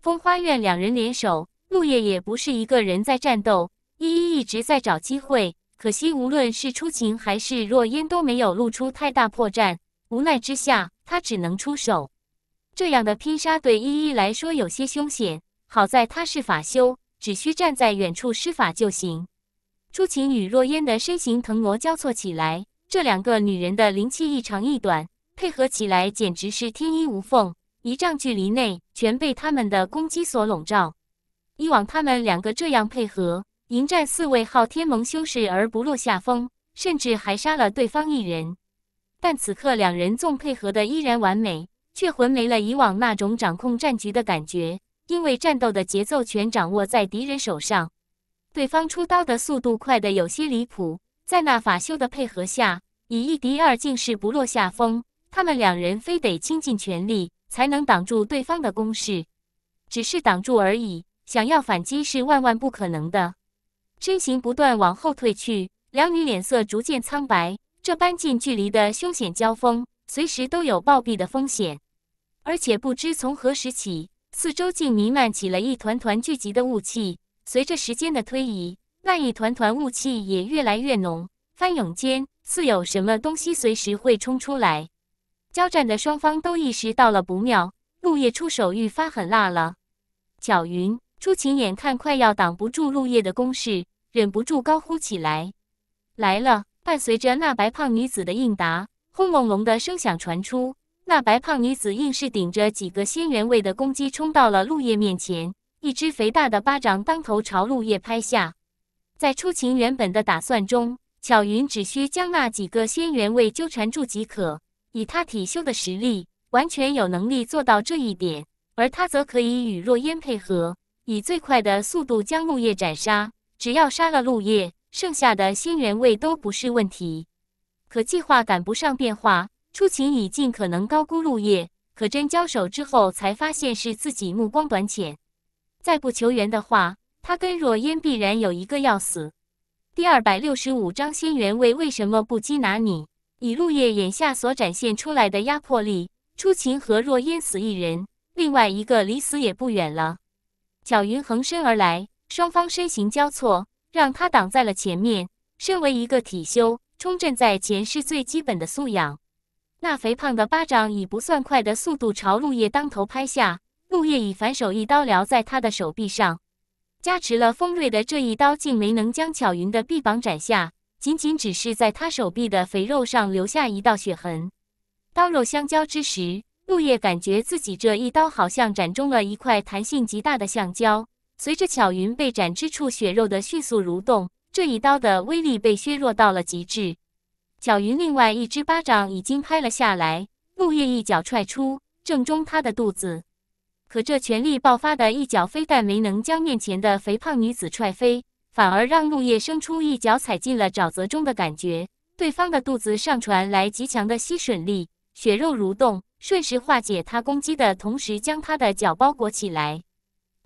风花院两人联手，陆叶也不是一个人在战斗。依依一直在找机会，可惜无论是出晴还是若烟都没有露出太大破绽。无奈之下，他只能出手。这样的拼杀对依依来说有些凶险，好在她是法修，只需站在远处施法就行。初晴与若烟的身形腾挪交错起来，这两个女人的灵气一长一短，配合起来简直是天衣无缝。一丈距离内，全被他们的攻击所笼罩。以往他们两个这样配合，迎战四位昊天盟修士而不落下风，甚至还杀了对方一人。但此刻，两人纵配合的依然完美，却魂没了以往那种掌控战局的感觉。因为战斗的节奏全掌握在敌人手上，对方出刀的速度快的有些离谱。在那法修的配合下，以一敌二，竟是不落下风。他们两人非得倾尽全力，才能挡住对方的攻势，只是挡住而已。想要反击是万万不可能的。身形不断往后退去，两女脸色逐渐苍白。这般近距离的凶险交锋，随时都有暴毙的风险。而且不知从何时起，四周竟弥漫起了一团团聚集的雾气。随着时间的推移，那一团团雾气也越来越浓，翻涌间似有什么东西随时会冲出来。交战的双方都意识到了不妙，陆叶出手愈发狠辣了。巧云、朱晴眼看快要挡不住陆叶的攻势，忍不住高呼起来：“来了！”伴随着那白胖女子的应答，轰隆隆的声响传出。那白胖女子硬是顶着几个仙元位的攻击，冲到了陆叶面前，一只肥大的巴掌当头朝陆叶拍下。在出情原本的打算中，巧云只需将那几个仙元位纠缠住即可，以他体修的实力，完全有能力做到这一点。而他则可以与若烟配合，以最快的速度将陆叶斩杀。只要杀了陆叶。剩下的仙元位都不是问题，可计划赶不上变化。初晴已尽可能高估陆叶，可真交手之后才发现是自己目光短浅。再不求援的话，他跟若烟必然有一个要死。第二百六十五章仙元位为什么不缉拿你？以陆叶眼下所展现出来的压迫力，初晴和若烟死一人，另外一个离死也不远了。巧云横身而来，双方身形交错。让他挡在了前面。身为一个体修，冲阵在前是最基本的素养。那肥胖的巴掌以不算快的速度朝陆叶当头拍下，陆叶以反手一刀撩在他的手臂上，加持了锋锐的这一刀竟没能将巧云的臂膀斩下，仅仅只是在他手臂的肥肉上留下一道血痕。刀肉相交之时，陆叶感觉自己这一刀好像斩中了一块弹性极大的橡胶。随着巧云被斩之处血肉的迅速蠕动，这一刀的威力被削弱到了极致。巧云另外一只巴掌已经拍了下来，陆叶一脚踹出，正中她的肚子。可这全力爆发的一脚，非但没能将面前的肥胖女子踹飞，反而让陆叶生出一脚踩进了沼泽中的感觉。对方的肚子上传来极强的吸吮力，血肉蠕动，瞬时化解他攻击的同时，将他的脚包裹起来。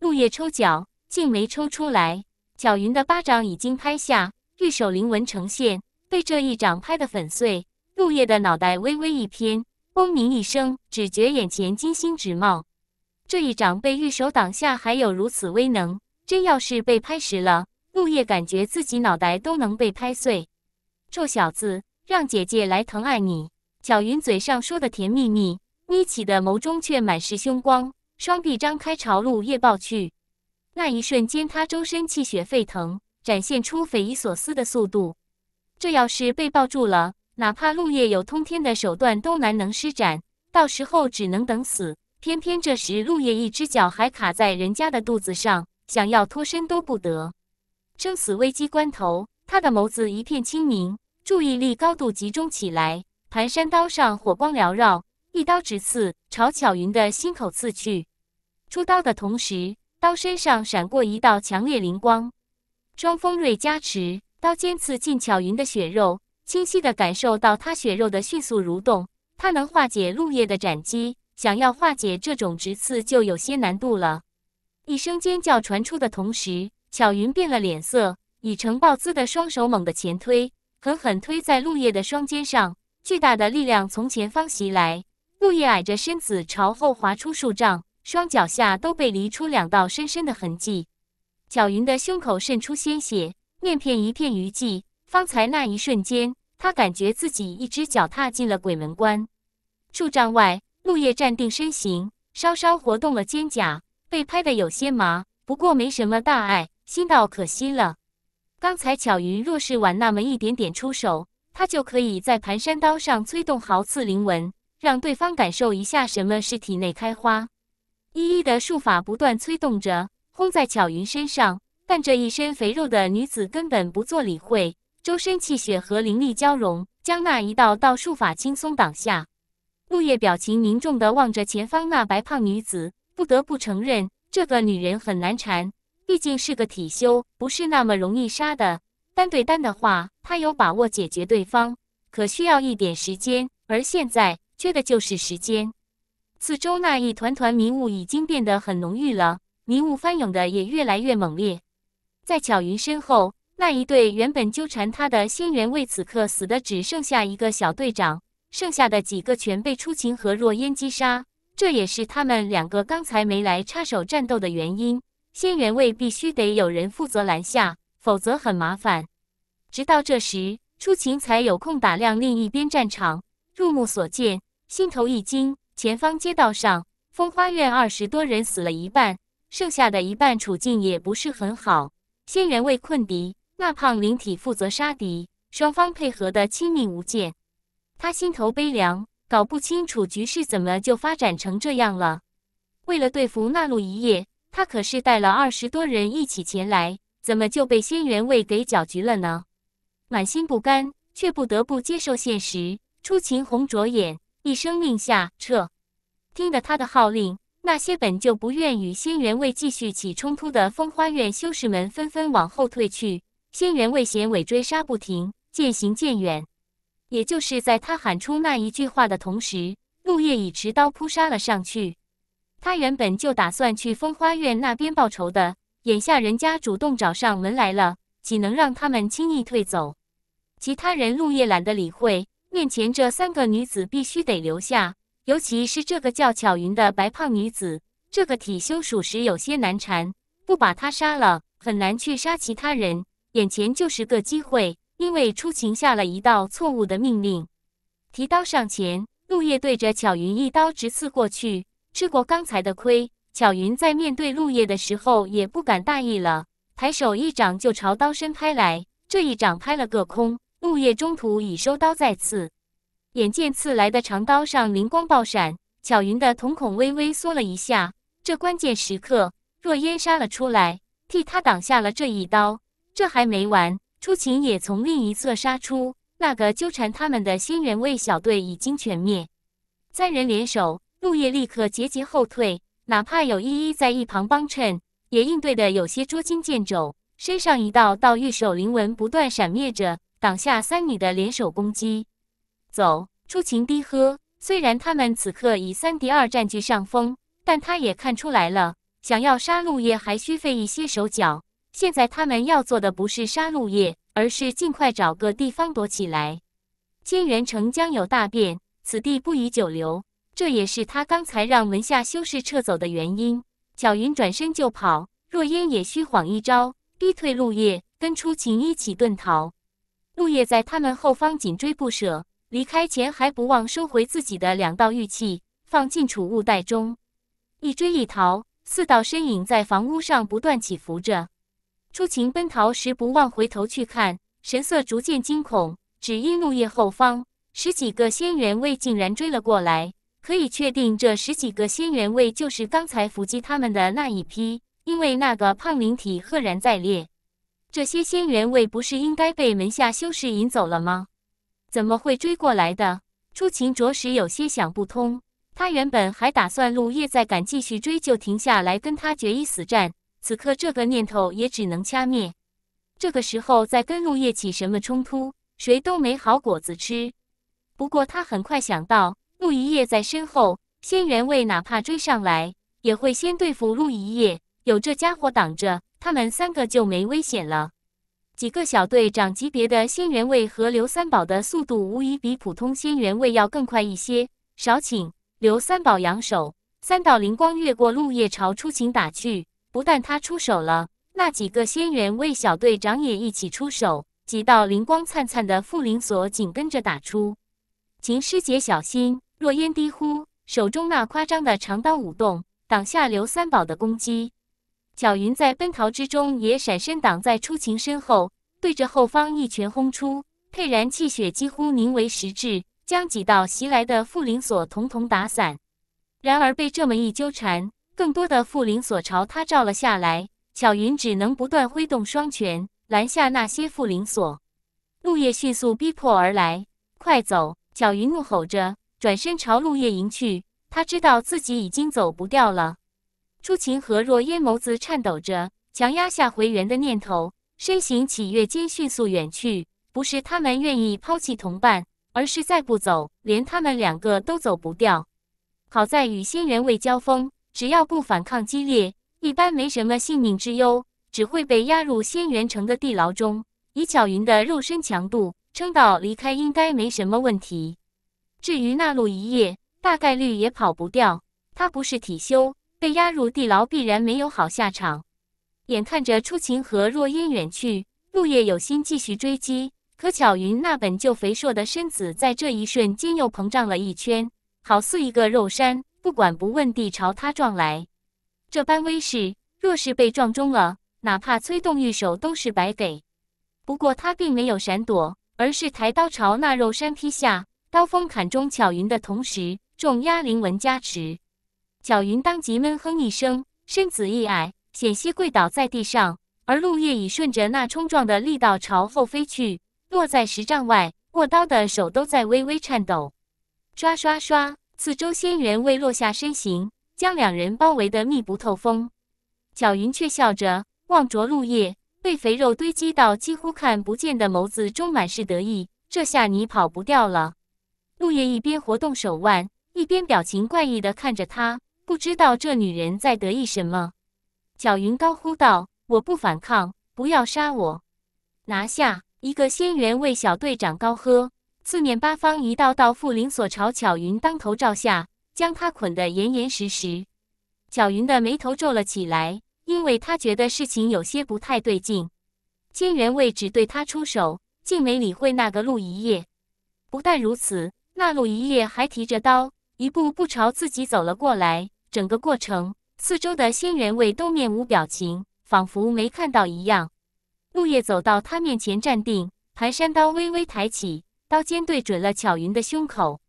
陆叶抽脚，竟没抽出来。巧云的巴掌已经拍下，玉手灵纹呈现，被这一掌拍得粉碎。陆叶的脑袋微微一偏，嗡鸣一声，只觉眼前金星直冒。这一掌被玉手挡下，还有如此威能，真要是被拍实了，陆叶感觉自己脑袋都能被拍碎。臭小子，让姐姐来疼爱你。巧云嘴上说的甜蜜蜜，眯起的眸中却满是凶光。双臂张开朝陆夜抱去，那一瞬间，他周身气血沸腾，展现出匪夷所思的速度。这要是被抱住了，哪怕陆夜有通天的手段，都难能施展。到时候只能等死。偏偏这时，陆夜一只脚还卡在人家的肚子上，想要脱身都不得。生死危机关头，他的眸子一片清明，注意力高度集中起来，盘山刀上火光缭绕。一刀直刺，朝巧云的心口刺去。出刀的同时，刀身上闪过一道强烈灵光，双锋锐加持，刀尖刺进巧云的血肉，清晰地感受到他血肉的迅速蠕动。他能化解陆叶的斩击，想要化解这种直刺就有些难度了。一声尖叫传出的同时，巧云变了脸色，以呈豹姿的双手猛地前推，狠狠推在陆叶的双肩上，巨大的力量从前方袭来。陆叶矮着身子朝后滑出数丈，双脚下都被犁出两道深深的痕迹。巧云的胸口渗出鲜血，面片一片淤悸。方才那一瞬间，他感觉自己一只脚踏进了鬼门关。数丈外，陆叶站定身形，稍稍活动了肩胛，被拍得有些麻，不过没什么大碍。心道可惜了，刚才巧云若是晚那么一点点出手，他就可以在盘山刀上催动毫刺灵纹。让对方感受一下什么是体内开花，一一的术法不断催动着，轰在巧云身上。但这一身肥肉的女子根本不做理会，周身气血和灵力交融，将那一道道术法轻松挡下。陆叶表情凝重的望着前方那白胖女子，不得不承认，这个女人很难缠。毕竟是个体修，不是那么容易杀的。单对单的话，他有把握解决对方，可需要一点时间。而现在。缺的就是时间。四周那一团团迷雾已经变得很浓郁了，迷雾翻涌的也越来越猛烈。在巧云身后，那一对原本纠缠他的仙元卫，此刻死的只剩下一个小队长，剩下的几个全被初晴和若烟击杀。这也是他们两个刚才没来插手战斗的原因。仙元卫必须得有人负责拦下，否则很麻烦。直到这时，初晴才有空打量另一边战场，入目所见。心头一惊，前方街道上，风花院二十多人死了一半，剩下的一半处境也不是很好。仙元卫困敌，那胖灵体负责杀敌，双方配合的亲密无间。他心头悲凉，搞不清楚局势怎么就发展成这样了。为了对付那路一叶，他可是带了二十多人一起前来，怎么就被仙元卫给搅局了呢？满心不甘，却不得不接受现实。出情红着眼。一声令下，撤！听得他的号令，那些本就不愿与仙元卫继续起冲突的风花院修士们纷纷往后退去。仙元卫嫌尾追杀不停，渐行渐远。也就是在他喊出那一句话的同时，陆叶已持刀扑杀了上去。他原本就打算去风花院那边报仇的，眼下人家主动找上门来了，岂能让他们轻易退走？其他人，陆叶懒得理会。面前这三个女子必须得留下，尤其是这个叫巧云的白胖女子，这个体修属实有些难缠，不把她杀了，很难去杀其他人。眼前就是个机会，因为初晴下了一道错误的命令。提刀上前，陆叶对着巧云一刀直刺过去。吃过刚才的亏，巧云在面对陆叶的时候也不敢大意了，抬手一掌就朝刀身拍来，这一掌拍了个空。陆叶中途已收刀再刺，眼见刺来的长刀上灵光爆闪，巧云的瞳孔微微缩了一下。这关键时刻，若烟杀了出来，替他挡下了这一刀。这还没完，初晴也从另一侧杀出。那个纠缠他们的仙元卫小队已经全灭，三人联手，陆叶立刻节节后退。哪怕有依依在一旁帮衬，也应对的有些捉襟见肘，身上一道道玉手灵纹不断闪灭着。挡下三女的联手攻击，走出情低喝。虽然他们此刻以三敌二占据上风，但他也看出来了，想要杀陆叶还需费一些手脚。现在他们要做的不是杀陆叶，而是尽快找个地方躲起来。千元城将有大变，此地不宜久留。这也是他刚才让门下修士撤走的原因。巧云转身就跑，若烟也虚晃一招，逼退陆叶，跟出秦一起遁逃。陆叶在他们后方紧追不舍，离开前还不忘收回自己的两道玉器，放进储物袋中。一追一逃，四道身影在房屋上不断起伏着。出情奔逃时不忘回头去看，神色逐渐惊恐。只因陆叶后方十几个仙元卫竟然追了过来，可以确定这十几个仙元卫就是刚才伏击他们的那一批，因为那个胖灵体赫然在列。这些仙元卫不是应该被门下修士引走了吗？怎么会追过来的？初晴着实有些想不通。他原本还打算陆夜再敢继续追就停下来跟他决一死战，此刻这个念头也只能掐灭。这个时候再跟陆夜起什么冲突，谁都没好果子吃。不过他很快想到，陆一叶在身后，仙元卫哪怕追上来也会先对付陆一叶，有这家伙挡着。他们三个就没危险了。几个小队长级别的仙元卫和刘三宝的速度无疑比普通仙元卫要更快一些。少顷，刘三宝扬手，三道灵光越过陆叶，朝出情打去。不但他出手了，那几个仙元卫小队长也一起出手，几道灵光灿灿的缚灵锁紧跟着打出。秦师姐小心！若烟低呼，手中那夸张的长刀舞动，挡下刘三宝的攻击。巧云在奔逃之中，也闪身挡在初晴身后，对着后方一拳轰出，沛然气血几乎凝为实质，将几道袭来的缚灵锁统统打散。然而被这么一纠缠，更多的缚灵锁朝他照了下来。巧云只能不断挥动双拳，拦下那些缚灵锁。陆叶迅速逼迫而来，快走！巧云怒吼着，转身朝陆叶迎去。他知道自己已经走不掉了。朱晴和若烟眸子颤抖着，强压下回援的念头，身形起跃间迅速远去。不是他们愿意抛弃同伴，而是再不走，连他们两个都走不掉。好在与仙元未交锋，只要不反抗激烈，一般没什么性命之忧，只会被压入仙元城的地牢中。以巧云的肉身强度，撑到离开应该没什么问题。至于那路一叶，大概率也跑不掉，他不是体修。被押入地牢，必然没有好下场。眼看着出晴和若烟远去，陆夜有心继续追击。可巧云那本就肥硕的身子，在这一瞬间又膨胀了一圈，好似一个肉山，不管不问地朝他撞来。这般威势，若是被撞中了，哪怕催动玉手都是白给。不过他并没有闪躲，而是抬刀朝那肉山劈下。刀锋砍中巧云的同时，重压灵纹加持。巧云当即闷哼一声，身子一矮，险些跪倒在地上，而陆叶已顺着那冲撞的力道朝后飞去，落在十丈外，握刀的手都在微微颤抖。刷刷刷，四周仙猿未落下身形，将两人包围的密不透风。巧云却笑着望着陆叶，被肥肉堆积到几乎看不见的眸子中满是得意。这下你跑不掉了。陆叶一边活动手腕，一边表情怪异的看着他。不知道这女人在得意什么？巧云高呼道：“我不反抗，不要杀我！”拿下一个仙元卫小队长高喝，四面八方一道道缚灵锁朝巧云当头照下，将她捆得严严实实。巧云的眉头皱了起来，因为她觉得事情有些不太对劲。仙元卫只对她出手，竟没理会那个陆一叶。不但如此，那陆一叶还提着刀，一步步朝自己走了过来。整个过程，四周的仙元卫都面无表情，仿佛没看到一样。陆夜走到他面前站定，盘山刀微微抬起，刀尖对准了巧云的胸口。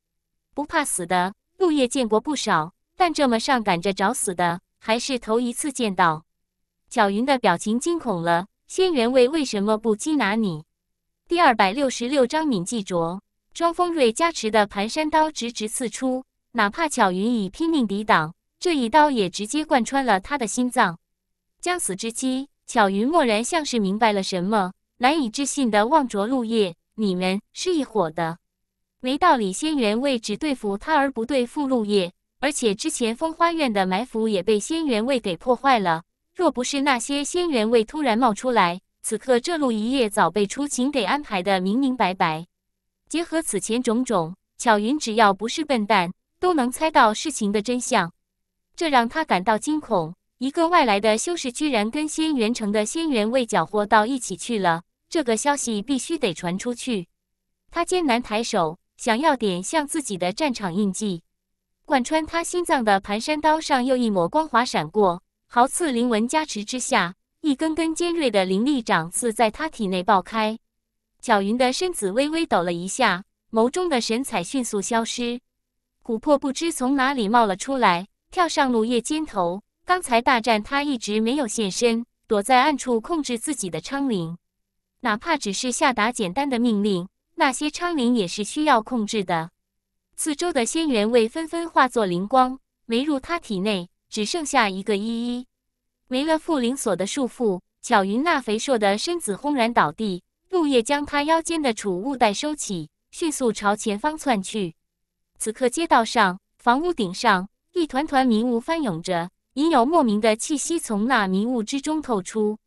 不怕死的陆叶见过不少，但这么上赶着找死的，还是头一次见到。巧云的表情惊恐了，仙元卫为什么不缉拿你？第二百六十六章敏记着。庄丰瑞加持的盘山刀直直刺出，哪怕巧云已拼命抵挡。这一刀也直接贯穿了他的心脏，将死之际，巧云蓦然像是明白了什么，难以置信的望着陆叶：“你们是一伙的？没道理，仙元卫只对付他而不对付陆叶，而且之前风花院的埋伏也被仙元卫给破坏了。若不是那些仙元卫突然冒出来，此刻这陆一叶早被出勤给安排的明明白白。结合此前种种，巧云只要不是笨蛋，都能猜到事情的真相。”这让他感到惊恐，一个外来的修士居然跟仙元城的仙元卫搅和到一起去了。这个消息必须得传出去。他艰难抬手，想要点向自己的战场印记。贯穿他心脏的盘山刀上又一抹光华闪过，豪刺灵纹加持之下，一根根尖锐的灵力长刺在他体内爆开。巧云的身子微微抖了一下，眸中的神采迅速消失。琥珀不知从哪里冒了出来。跳上陆叶肩头。刚才大战，他一直没有现身，躲在暗处控制自己的昌灵。哪怕只是下达简单的命令，那些昌灵也是需要控制的。四周的仙元卫纷纷化作灵光，没入他体内，只剩下一个依依。没了缚灵锁的束缚，巧云那肥硕的身子轰然倒地。陆叶将他腰间的储物袋收起，迅速朝前方窜去。此刻，街道上，房屋顶上。一团团迷雾翻涌着，隐有莫名的气息从那迷雾之中透出。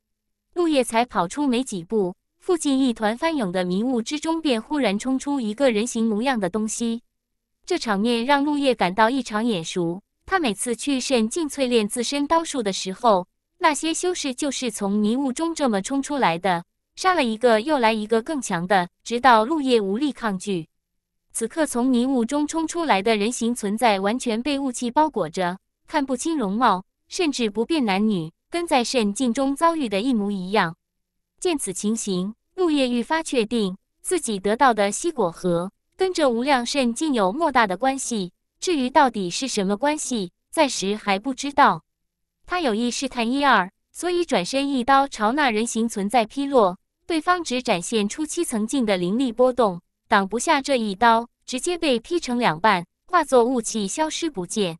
陆叶才跑出没几步，附近一团翻涌的迷雾之中便忽然冲出一个人形模样的东西。这场面让陆叶感到异常眼熟。他每次去慎境淬炼自身刀术的时候，那些修士就是从迷雾中这么冲出来的，杀了一个又来一个更强的，直到陆叶无力抗拒。此刻从迷雾中冲出来的人形存在，完全被雾气包裹着，看不清容貌，甚至不辨男女，跟在蜃镜中遭遇的一模一样。见此情形，陆叶愈发确定自己得到的西果核跟这无量蜃境有莫大的关系。至于到底是什么关系，暂时还不知道。他有意试探一二，所以转身一刀朝那人形存在劈落。对方只展现出七层镜的灵力波动。挡不下这一刀，直接被劈成两半，化作雾气消失不见。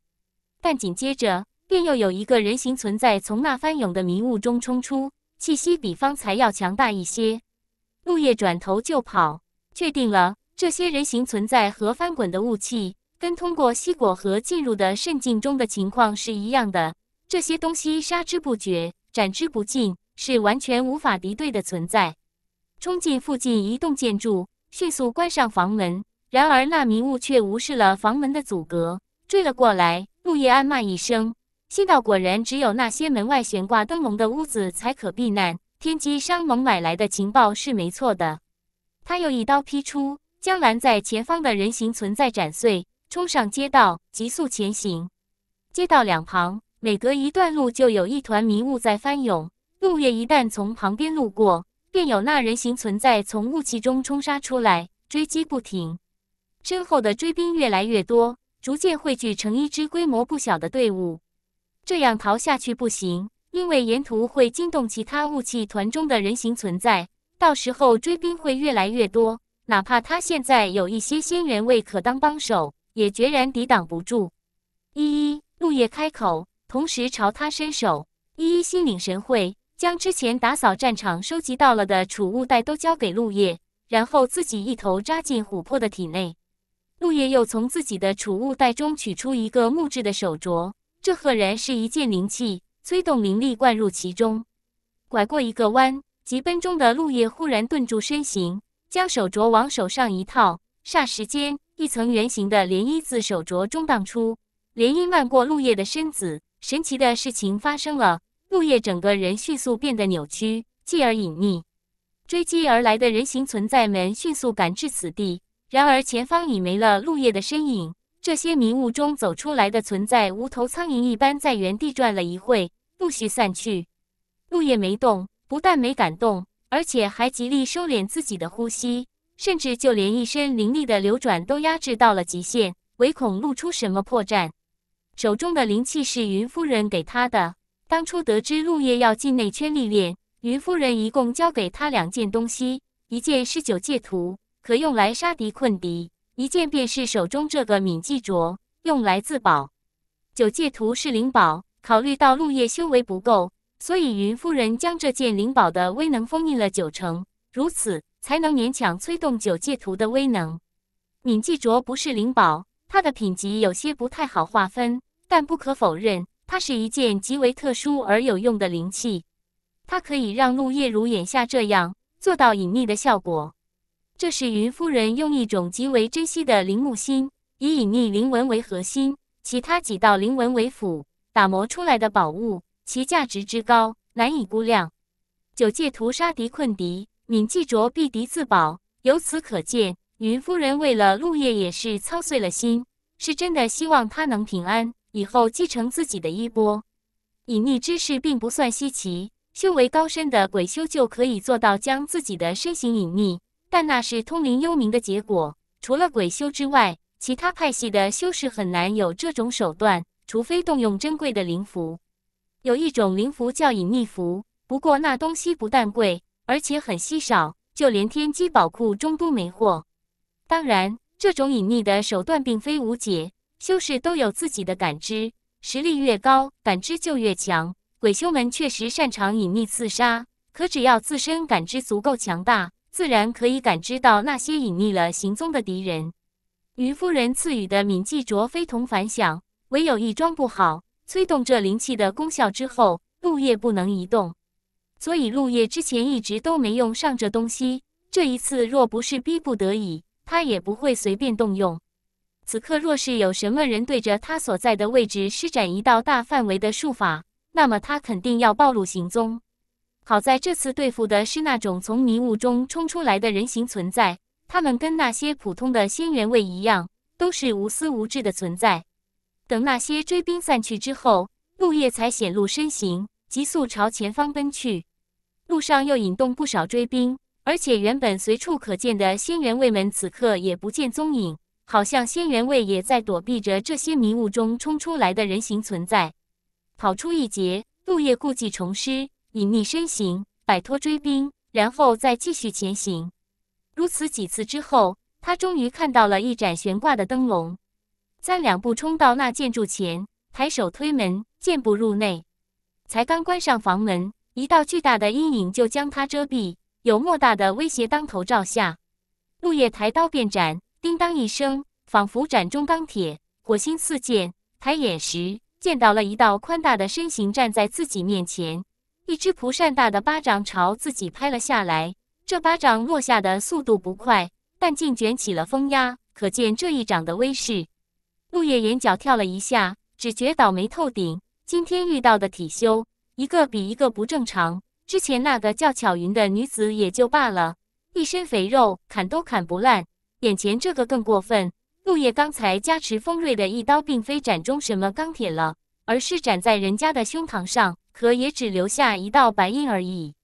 但紧接着，便又有一个人形存在从那翻涌的迷雾中冲出，气息比方才要强大一些。陆叶转头就跑，确定了这些人形存在和翻滚的雾气，跟通过西果核进入的渗境中的情况是一样的。这些东西杀之不绝，斩之不尽，是完全无法敌对的存在。冲进附近一栋建筑。迅速关上房门，然而那迷雾却无视了房门的阻隔，追了过来。陆夜暗骂一声，心道：果然只有那些门外悬挂灯笼的屋子才可避难。天机商盟买来的情报是没错的。他又一刀劈出，将拦在前方的人形存在斩碎，冲上街道，急速前行。街道两旁，每隔一段路就有一团迷雾在翻涌。陆月一旦从旁边路过，便有那人形存在从雾气中冲杀出来，追击不停。身后的追兵越来越多，逐渐汇聚成一支规模不小的队伍。这样逃下去不行，因为沿途会惊动其他雾气团中的人形存在，到时候追兵会越来越多。哪怕他现在有一些仙元位可当帮手，也决然抵挡不住。依依，陆叶开口，同时朝他伸手。依依心领神会。将之前打扫战场收集到了的储物袋都交给陆叶，然后自己一头扎进琥珀的体内。陆叶又从自己的储物袋中取出一个木质的手镯，这赫然是一件灵器，催动灵力灌入其中。拐过一个弯，疾奔中的陆叶忽然顿住身形，将手镯往手上一套，霎时间一层圆形的涟衣字手镯中荡出，涟漪漫过陆叶的身子，神奇的事情发生了。陆叶整个人迅速变得扭曲，继而隐匿。追击而来的人形存在们迅速赶至此地，然而前方已没了陆叶的身影。这些迷雾中走出来的存在，无头苍蝇一般在原地转了一会，陆续散去。陆叶没动，不但没敢动，而且还极力收敛自己的呼吸，甚至就连一身灵力的流转都压制到了极限，唯恐露出什么破绽。手中的灵气是云夫人给他的。当初得知陆叶要进内圈历练，云夫人一共交给他两件东西，一件是九界图，可用来杀敌困敌；一件便是手中这个敏记镯，用来自保。九界图是灵宝，考虑到陆叶修为不够，所以云夫人将这件灵宝的威能封印了九成，如此才能勉强催动九界图的威能。敏记镯不是灵宝，它的品级有些不太好划分，但不可否认。它是一件极为特殊而有用的灵器，它可以让陆叶如眼下这样做到隐匿的效果。这是云夫人用一种极为珍惜的灵木心，以隐匿灵纹为核心，其他几道灵纹为辅，打磨出来的宝物，其价值之高难以估量。九界屠杀敌困敌，敏记卓避敌自保。由此可见，云夫人为了陆叶也是操碎了心，是真的希望他能平安。以后继承自己的衣钵，隐匿之事并不算稀奇。修为高深的鬼修就可以做到将自己的身形隐匿，但那是通灵幽冥的结果。除了鬼修之外，其他派系的修士很难有这种手段，除非动用珍贵的灵符。有一种灵符叫隐匿符，不过那东西不但贵，而且很稀少，就连天机宝库中都没货。当然，这种隐匿的手段并非无解。修士都有自己的感知，实力越高，感知就越强。鬼修们确实擅长隐匿刺杀，可只要自身感知足够强大，自然可以感知到那些隐匿了行踪的敌人。虞夫人赐予的敏记卓非同凡响，唯有一桩不好：催动这灵气的功效之后，陆夜不能移动。所以陆烨之前一直都没用上这东西。这一次若不是逼不得已，他也不会随便动用。此刻若是有什么人对着他所在的位置施展一道大范围的术法，那么他肯定要暴露行踪。好在这次对付的是那种从迷雾中冲出来的人形存在，他们跟那些普通的仙元卫一样，都是无私无志的存在。等那些追兵散去之后，陆叶才显露身形，急速朝前方奔去。路上又引动不少追兵，而且原本随处可见的仙元卫们此刻也不见踪影。好像仙元卫也在躲避着这些迷雾中冲出来的人形存在，跑出一劫。陆叶故技重施，隐匿身形，摆脱追兵，然后再继续前行。如此几次之后，他终于看到了一盏悬挂的灯笼，三两步冲到那建筑前，抬手推门，健步入内。才刚关上房门，一道巨大的阴影就将他遮蔽，有莫大的威胁当头照下。陆叶抬刀便斩。叮当一声，仿佛斩中钢铁，火星四溅。抬眼时，见到了一道宽大的身形站在自己面前，一只蒲扇大的巴掌朝自己拍了下来。这巴掌落下的速度不快，但竟卷起了风压，可见这一掌的威势。陆叶眼角跳了一下，只觉倒霉透顶。今天遇到的体修，一个比一个不正常。之前那个叫巧云的女子也就罢了，一身肥肉，砍都砍不烂。眼前这个更过分，陆叶刚才加持锋锐的一刀，并非斩中什么钢铁了，而是斩在人家的胸膛上，可也只留下一道白印而已。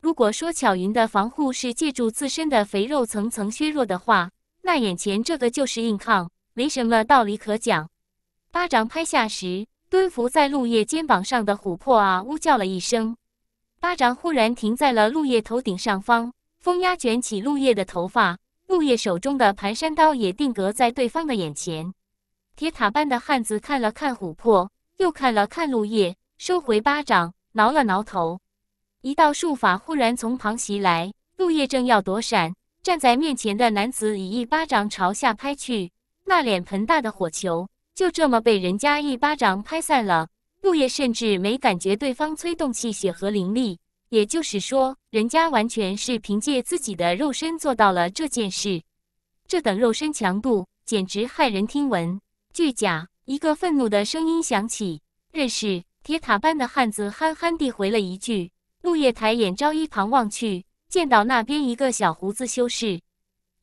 如果说巧云的防护是借助自身的肥肉层层削弱的话，那眼前这个就是硬抗，没什么道理可讲。巴掌拍下时，蹲伏在陆叶肩膀上的琥珀啊呜叫了一声，巴掌忽然停在了陆叶头顶上方，风压卷起陆叶的头发。陆叶手中的盘山刀也定格在对方的眼前。铁塔般的汉子看了看琥珀，又看了看陆叶，收回巴掌，挠了挠头。一道术法忽然从旁袭来，陆叶正要躲闪，站在面前的男子以一巴掌朝下拍去。那脸盆大的火球就这么被人家一巴掌拍散了。陆叶甚至没感觉对方催动气血和灵力。也就是说，人家完全是凭借自己的肉身做到了这件事。这等肉身强度，简直骇人听闻。巨甲，一个愤怒的声音响起。认识铁塔般的汉子，憨憨地回了一句。陆叶抬眼朝一旁望去，见到那边一个小胡子修士，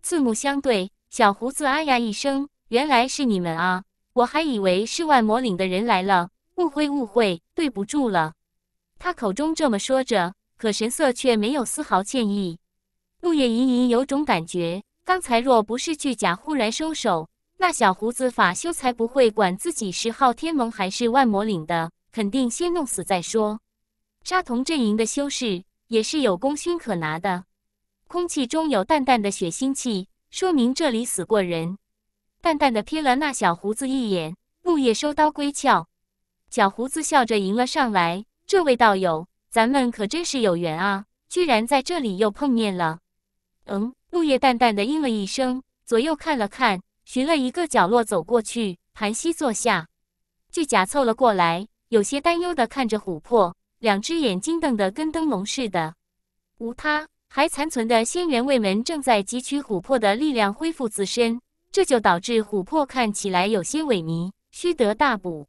四目相对，小胡子哎呀一声，原来是你们啊！我还以为是万魔岭的人来了，误会误会，对不住了。他口中这么说着。可神色却没有丝毫歉意，陆叶隐隐有种感觉，刚才若不是巨甲忽然收手，那小胡子法修才不会管自己是昊天盟还是万魔岭的，肯定先弄死再说。沙童阵营的修士也是有功勋可拿的。空气中有淡淡的血腥气，说明这里死过人。淡淡的瞥了那小胡子一眼，陆叶收刀归鞘。小胡子笑着迎了上来：“这位道友。”咱们可真是有缘啊！居然在这里又碰面了。嗯，陆叶淡淡的应了一声，左右看了看，寻了一个角落走过去，盘膝坐下。巨甲凑了过来，有些担忧的看着琥珀，两只眼睛瞪得跟灯笼似的。无他，还残存的仙元卫门正在汲取琥珀的力量恢复自身，这就导致琥珀看起来有些萎靡，需得大补。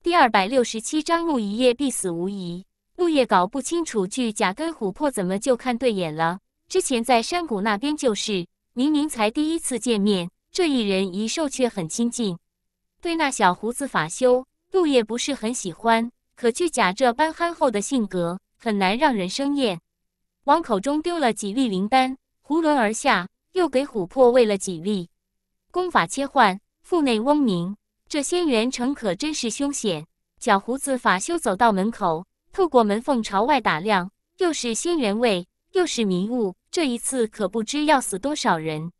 第二百六十七章：路一夜必死无疑。杜叶搞不清楚，巨甲跟琥珀怎么就看对眼了？之前在山谷那边就是，明明才第一次见面，这一人一兽却很亲近。对那小胡子法修，杜叶不是很喜欢，可巨甲这般憨厚的性格，很难让人生厌。往口中丢了几粒灵丹，囫囵而下，又给琥珀喂了几粒。功法切换，腹内嗡鸣，这仙元城可真是凶险。小胡子法修走到门口。透过门缝朝外打量，又是仙元位，又是迷雾，这一次可不知要死多少人。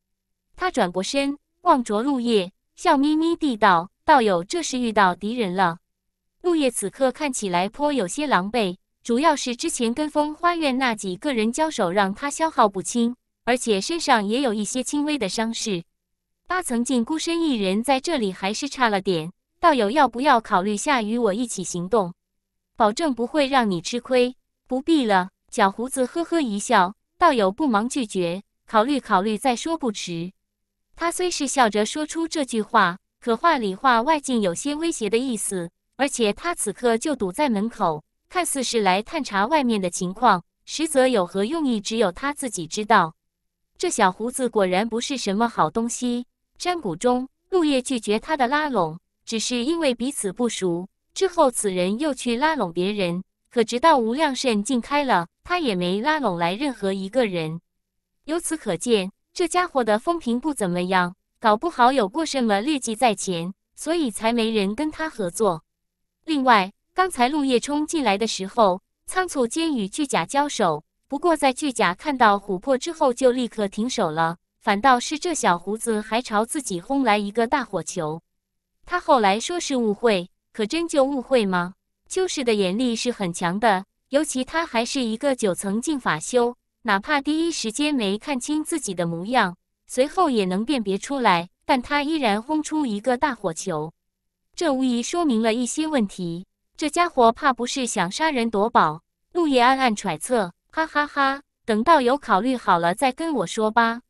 他转过身，望着陆叶，笑眯眯地道：“道友，这是遇到敌人了。”陆叶此刻看起来颇有些狼狈，主要是之前跟风花苑那几个人交手，让他消耗不轻，而且身上也有一些轻微的伤势。八层境孤身一人在这里还是差了点，道友要不要考虑下与我一起行动？保证不会让你吃亏。不必了，小胡子呵呵一笑，道友不忙拒绝，考虑考虑再说不迟。他虽是笑着说出这句话，可话里话外竟有些威胁的意思。而且他此刻就堵在门口，看似是来探查外面的情况，实则有何用意，只有他自己知道。这小胡子果然不是什么好东西。山谷中，陆叶拒绝他的拉拢，只是因为彼此不熟。之后，此人又去拉拢别人，可直到无量圣境开了，他也没拉拢来任何一个人。由此可见，这家伙的风评不怎么样，搞不好有过什么劣迹在前，所以才没人跟他合作。另外，刚才陆叶冲进来的时候，仓促间与巨甲交手，不过在巨甲看到琥珀之后就立刻停手了，反倒是这小胡子还朝自己轰来一个大火球。他后来说是误会。可真就误会吗？秋氏的眼力是很强的，尤其他还是一个九层净法修，哪怕第一时间没看清自己的模样，随后也能辨别出来。但他依然轰出一个大火球，这无疑说明了一些问题。这家伙怕不是想杀人夺宝？陆叶暗暗揣测。哈哈哈，等到有考虑好了再跟我说吧。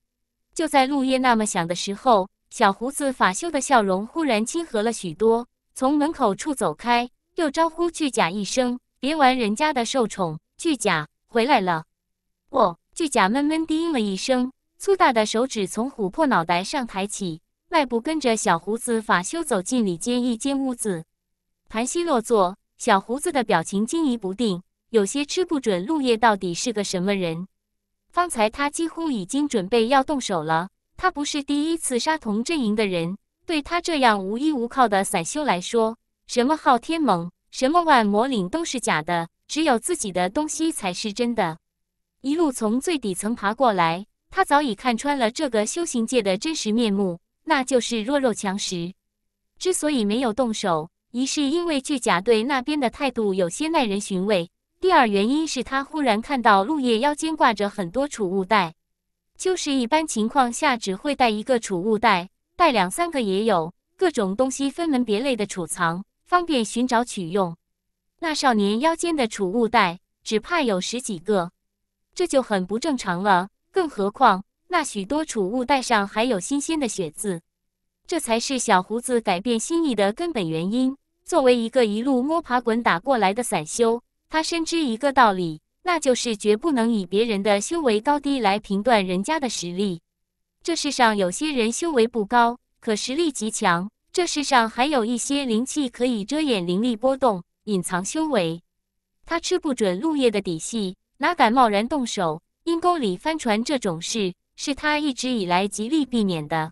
就在陆叶那么想的时候，小胡子法修的笑容忽然亲和了许多。从门口处走开，又招呼巨甲一声：“别玩人家的受宠。”巨甲回来了。哦，巨甲闷闷低应了一声，粗大的手指从琥珀脑袋上抬起，迈步跟着小胡子法修走进里间一间屋子，盘膝落座。小胡子的表情惊疑不定，有些吃不准陆叶到底是个什么人。方才他几乎已经准备要动手了，他不是第一次杀同阵营的人。对他这样无依无靠的散修来说，什么昊天盟，什么万魔岭都是假的，只有自己的东西才是真的。一路从最底层爬过来，他早已看穿了这个修行界的真实面目，那就是弱肉强食。之所以没有动手，一是因为巨甲对那边的态度有些耐人寻味，第二原因是他忽然看到陆叶腰间挂着很多储物袋，就是一般情况下只会带一个储物袋。带两三个也有，各种东西分门别类的储藏，方便寻找取用。那少年腰间的储物袋，只怕有十几个，这就很不正常了。更何况那许多储物袋上还有新鲜的血渍，这才是小胡子改变心意的根本原因。作为一个一路摸爬滚打过来的散修，他深知一个道理，那就是绝不能以别人的修为高低来评断人家的实力。这世上有些人修为不高，可实力极强。这世上还有一些灵气可以遮掩灵力波动，隐藏修为。他吃不准陆叶的底细，哪敢贸然动手？阴沟里翻船这种事是他一直以来极力避免的。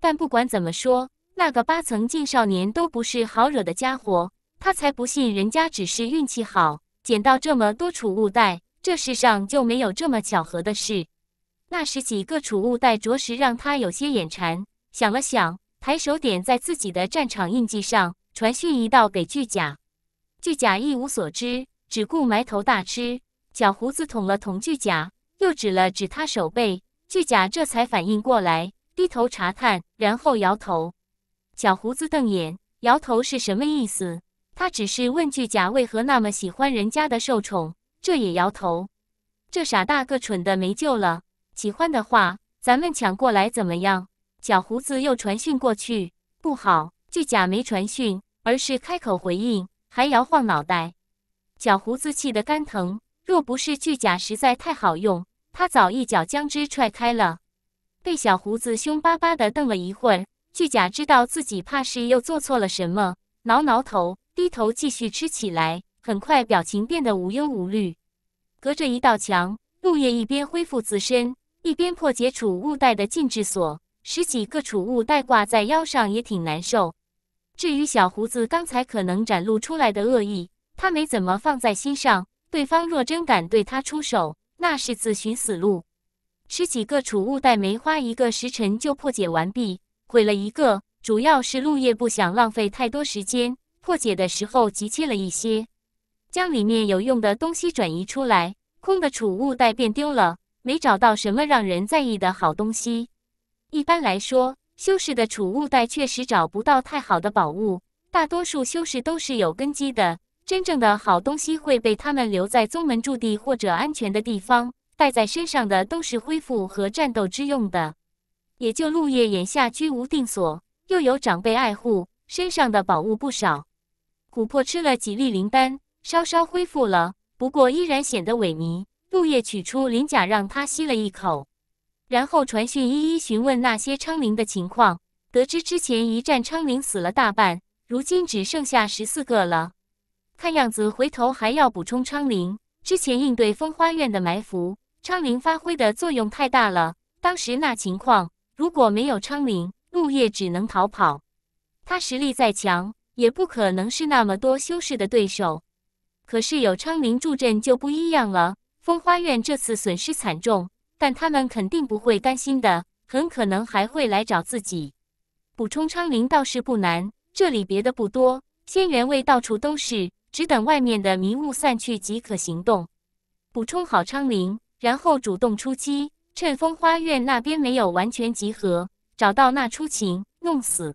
但不管怎么说，那个八层境少年都不是好惹的家伙。他才不信人家只是运气好，捡到这么多储物袋。这世上就没有这么巧合的事。那十几个储物袋着实让他有些眼馋。想了想，抬手点在自己的战场印记上，传讯一道给巨甲。巨甲一无所知，只顾埋头大吃。小胡子捅了捅巨甲，又指了指他手背。巨甲这才反应过来，低头查看，然后摇头。小胡子瞪眼，摇头是什么意思？他只是问巨甲为何那么喜欢人家的受宠，这也摇头。这傻大个蠢的没救了。喜欢的话，咱们抢过来怎么样？小胡子又传讯过去，不好，巨甲没传讯，而是开口回应，还摇晃脑袋。小胡子气得肝疼，若不是巨甲实在太好用，他早一脚将之踹开了。被小胡子凶巴巴的瞪了一会儿，巨甲知道自己怕是又做错了什么，挠挠头，低头继续吃起来。很快，表情变得无忧无虑。隔着一道墙，陆叶一边恢复自身。一边破解储物袋的禁制锁，十几个储物袋挂在腰上也挺难受。至于小胡子刚才可能展露出来的恶意，他没怎么放在心上。对方若真敢对他出手，那是自寻死路。十几个储物袋没花一个时辰就破解完毕，毁了一个，主要是陆叶不想浪费太多时间。破解的时候急切了一些，将里面有用的东西转移出来，空的储物袋便丢了。没找到什么让人在意的好东西。一般来说，修士的储物袋确实找不到太好的宝物。大多数修士都是有根基的，真正的好东西会被他们留在宗门驻地或者安全的地方。带在身上的都是恢复和战斗之用的。也就陆叶眼下居无定所，又有长辈爱护，身上的宝物不少。琥珀吃了几粒灵丹，稍稍恢复了，不过依然显得萎靡。陆叶取出鳞甲，让他吸了一口，然后传讯一一询问那些昌灵的情况。得知之前一战昌灵死了大半，如今只剩下十四个了。看样子回头还要补充昌灵。之前应对风花院的埋伏，昌灵发挥的作用太大了。当时那情况，如果没有昌灵，陆叶只能逃跑。他实力再强，也不可能是那么多修士的对手。可是有昌灵助阵就不一样了。风花院这次损失惨重，但他们肯定不会甘心的，很可能还会来找自己。补充昌陵倒是不难，这里别的不多，仙元位到处都是，只等外面的迷雾散去即可行动。补充好昌陵，然后主动出击，趁风花院那边没有完全集合，找到那出勤，弄死。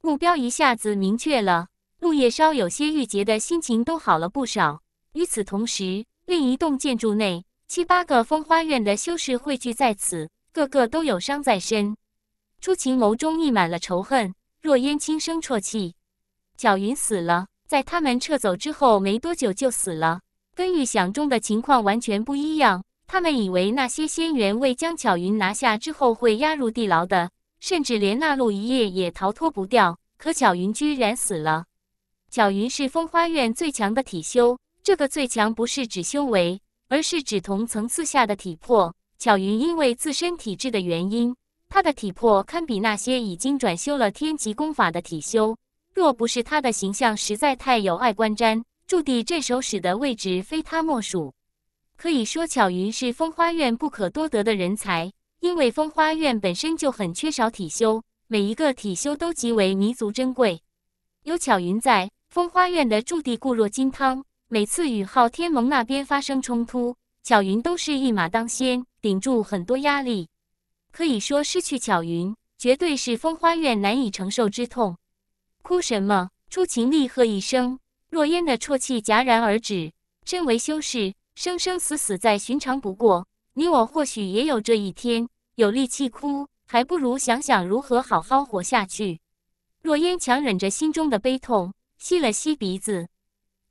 目标一下子明确了，陆叶稍有些郁结的心情都好了不少。与此同时。另一栋建筑内，七八个风花院的修士汇聚在此，个个都有伤在身。朱晴眸中溢满了仇恨，若烟轻声啜泣。巧云死了，在他们撤走之后没多久就死了，跟预想中的情况完全不一样。他们以为那些仙元为将巧云拿下之后会押入地牢的，甚至连那路一夜也逃脱不掉。可巧云居然死了。巧云是风花院最强的体修。这个最强不是指修为，而是指同层次下的体魄。巧云因为自身体质的原因，她的体魄堪比那些已经转修了天级功法的体修。若不是她的形象实在太有碍观瞻，驻地镇守使的位置非她莫属。可以说，巧云是风花院不可多得的人才。因为风花院本身就很缺少体修，每一个体修都极为弥足珍贵。有巧云在，风花院的驻地固若金汤。每次与昊天盟那边发生冲突，巧云都是一马当先，顶住很多压力。可以说，失去巧云，绝对是风花院难以承受之痛。哭什么？出晴厉喝一声，若烟的啜泣戛然而止。身为修士，生生死死再寻常不过，你我或许也有这一天。有力气哭，还不如想想如何好好活下去。若烟强忍着心中的悲痛，吸了吸鼻子。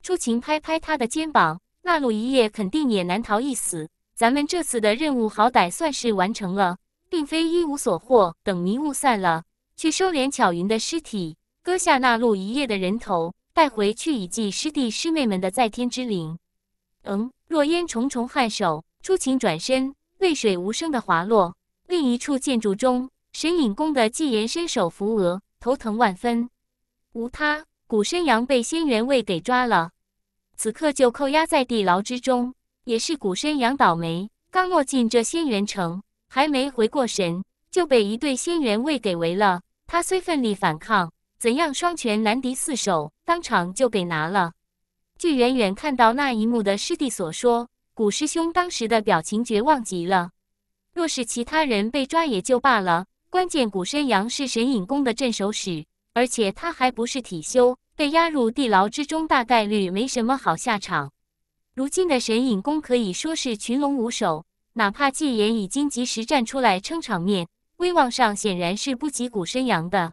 初晴拍拍他的肩膀，那陆一夜肯定也难逃一死。咱们这次的任务好歹算是完成了，并非一无所获。等迷雾散了，去收敛巧云的尸体，割下那陆一夜的人头，带回去以祭师弟师妹们的在天之灵。嗯，若烟重重颔首。初晴转身，泪水无声的滑落。另一处建筑中，神隐宫的纪言伸手扶额，头疼万分。无他。古深阳被仙元卫给抓了，此刻就扣押在地牢之中。也是古深阳倒霉，刚落进这仙元城，还没回过神，就被一队仙元卫给围了。他虽奋力反抗，怎样双拳难敌四手，当场就被拿了。据远远看到那一幕的师弟所说，古师兄当时的表情绝望极了。若是其他人被抓也就罢了，关键古深阳是神隐宫的镇守使。而且他还不是体修，被押入地牢之中，大概率没什么好下场。如今的神隐宫可以说是群龙无首，哪怕纪言已经及时站出来撑场面，威望上显然是不及古深阳的。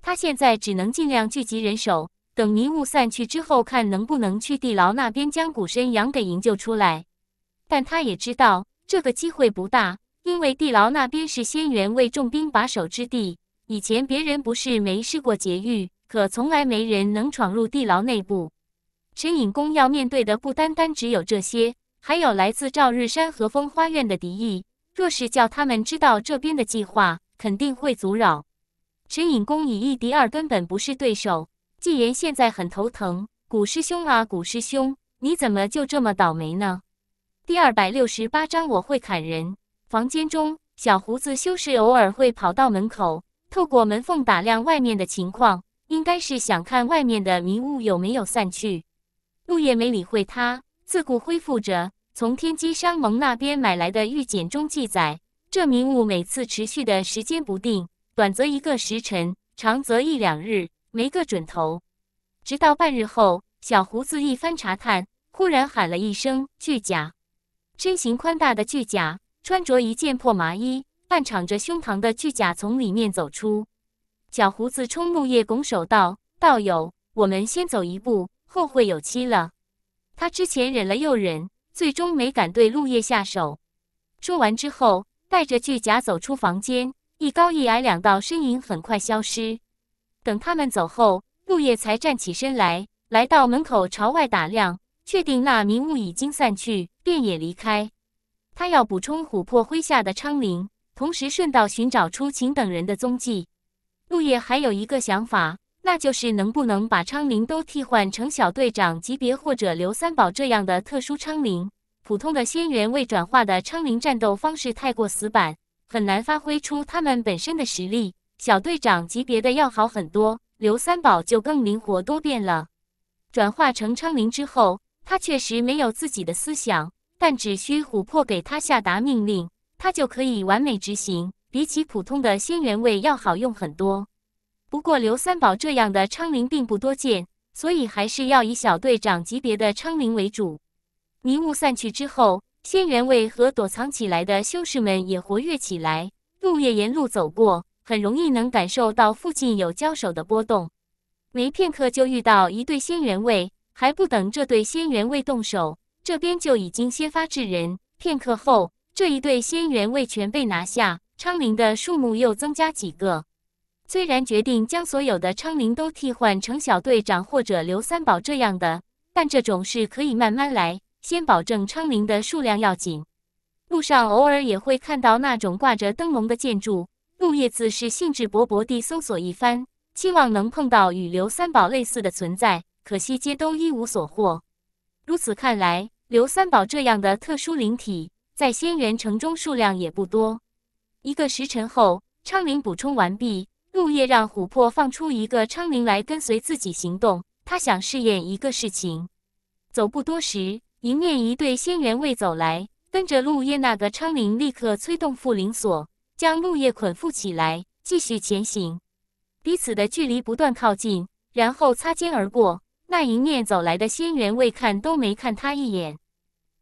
他现在只能尽量聚集人手，等迷雾散去之后，看能不能去地牢那边将古深阳给营救出来。但他也知道这个机会不大，因为地牢那边是仙元为重兵把守之地。以前别人不是没试过劫狱，可从来没人能闯入地牢内部。迟隐公要面对的不单单只有这些，还有来自赵日山和风花院的敌意。若是叫他们知道这边的计划，肯定会阻扰。迟隐公以一敌二，根本不是对手。纪言现在很头疼，古师兄啊，古师兄，你怎么就这么倒霉呢？第二百六十八章我会砍人。房间中，小胡子修士偶尔会跑到门口。透过门缝打量外面的情况，应该是想看外面的迷雾有没有散去。陆叶没理会他，自顾恢复着。从天机商盟那边买来的玉简中记载，这迷雾每次持续的时间不定，短则一个时辰，长则一两日，没个准头。直到半日后，小胡子一番查探，忽然喊了一声：“巨甲！”身形宽大的巨甲穿着一件破麻衣。半敞着胸膛的巨甲从里面走出，小胡子冲木叶拱手道：“道友，我们先走一步，后会有期了。”他之前忍了又忍，最终没敢对陆叶下手。说完之后，带着巨甲走出房间，一高一矮两道身影很快消失。等他们走后，陆叶才站起身来，来到门口朝外打量，确定那迷雾已经散去，便也离开。他要补充琥珀麾下的昌陵。同时顺道寻找出秦等人的踪迹。陆叶还有一个想法，那就是能不能把昌灵都替换成小队长级别或者刘三宝这样的特殊昌灵。普通的仙元未转化的昌灵战斗方式太过死板，很难发挥出他们本身的实力。小队长级别的要好很多，刘三宝就更灵活多变了。转化成昌灵之后，他确实没有自己的思想，但只需琥珀给他下达命令。它就可以完美执行，比起普通的仙元位要好用很多。不过刘三宝这样的昌灵并不多见，所以还是要以小队长级别的昌灵为主。迷雾散去之后，仙元卫和躲藏起来的修士们也活跃起来。杜月沿路走过，很容易能感受到附近有交手的波动。没片刻就遇到一对仙元卫，还不等这对仙元卫动手，这边就已经先发制人。片刻后。这一对仙元未全被拿下，昌灵的数目又增加几个。虽然决定将所有的昌灵都替换成小队长或者刘三宝这样的，但这种事可以慢慢来，先保证昌灵的数量要紧。路上偶尔也会看到那种挂着灯笼的建筑，陆叶子是兴致勃勃地搜索一番，期望能碰到与刘三宝类似的存在，可惜皆都一无所获。如此看来，刘三宝这样的特殊灵体。在仙元城中数量也不多。一个时辰后，昌灵补充完毕，陆夜让琥珀放出一个昌灵来跟随自己行动。他想试验一个事情。走不多时，迎面一对仙元卫走来，跟着陆夜那个昌灵立刻催动缚灵锁，将陆夜捆缚起来，继续前行。彼此的距离不断靠近，然后擦肩而过。那迎面走来的仙元卫看都没看他一眼，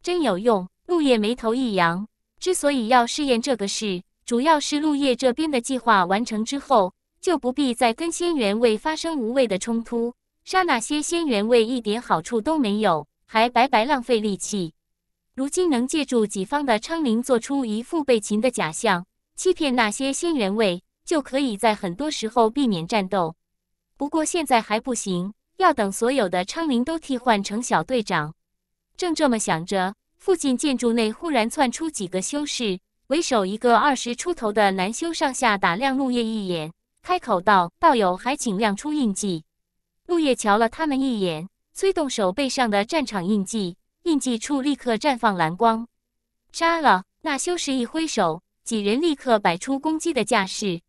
真有用。陆叶眉头一扬，之所以要试验这个事，主要是陆叶这边的计划完成之后，就不必再跟仙元卫发生无谓的冲突，杀那些仙元卫一点好处都没有，还白白浪费力气。如今能借助己方的昌陵做出一副被擒的假象，欺骗那些仙元卫，就可以在很多时候避免战斗。不过现在还不行，要等所有的昌陵都替换成小队长。正这么想着。附近建筑内忽然窜出几个修士，为首一个二十出头的男修上下打量陆叶一眼，开口道：“道友，还请亮出印记。”陆叶瞧了他们一眼，催动手背上的战场印记，印记处立刻绽放蓝光。杀了那修士，一挥手，几人立刻摆出攻击的架势，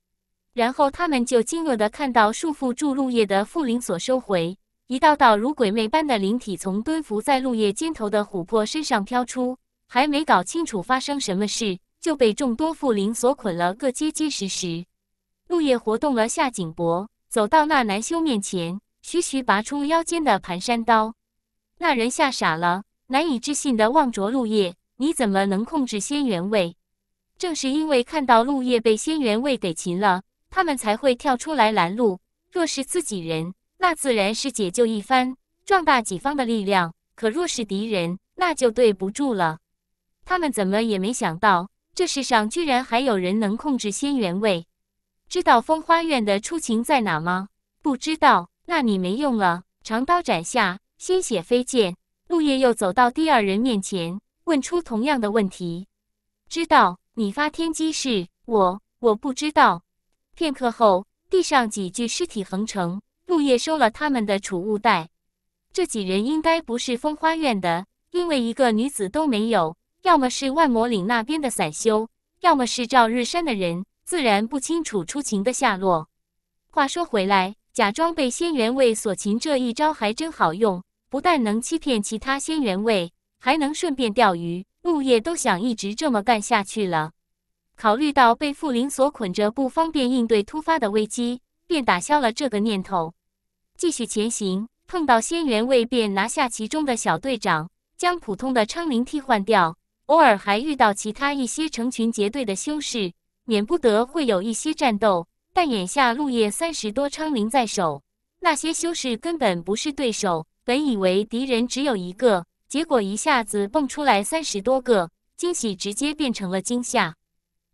然后他们就惊愕的看到束缚住陆叶的缚灵锁收回。一道道如鬼魅般的灵体从蹲伏在陆叶肩头的琥珀身上飘出，还没搞清楚发生什么事，就被众多附灵所捆了个结结实实。陆叶活动了下颈脖，走到那男修面前，徐徐拔出腰间的盘山刀。那人吓傻了，难以置信地望着陆叶：“你怎么能控制仙元位？”正是因为看到陆叶被仙元卫给擒了，他们才会跳出来拦路。若是自己人，那自然是解救一番，壮大己方的力量。可若是敌人，那就对不住了。他们怎么也没想到，这世上居然还有人能控制仙元位。知道风花院的出情在哪吗？不知道，那你没用了。长刀斩下，鲜血飞溅。陆夜又走到第二人面前，问出同样的问题。知道你发天机是？我我不知道。片刻后，地上几具尸体横成。陆叶收了他们的储物袋，这几人应该不是风花院的，因为一个女子都没有，要么是万魔岭那边的散修，要么是赵日山的人，自然不清楚出情的下落。话说回来，假装被仙元卫锁情这一招还真好用，不但能欺骗其他仙元卫，还能顺便钓鱼。陆叶都想一直这么干下去了。考虑到被傅灵锁捆着不方便应对突发的危机。便打消了这个念头，继续前行。碰到仙元卫，便拿下其中的小队长，将普通的昌灵替换掉。偶尔还遇到其他一些成群结队的修士，免不得会有一些战斗。但眼下陆叶三十多昌灵在手，那些修士根本不是对手。本以为敌人只有一个，结果一下子蹦出来三十多个，惊喜直接变成了惊吓。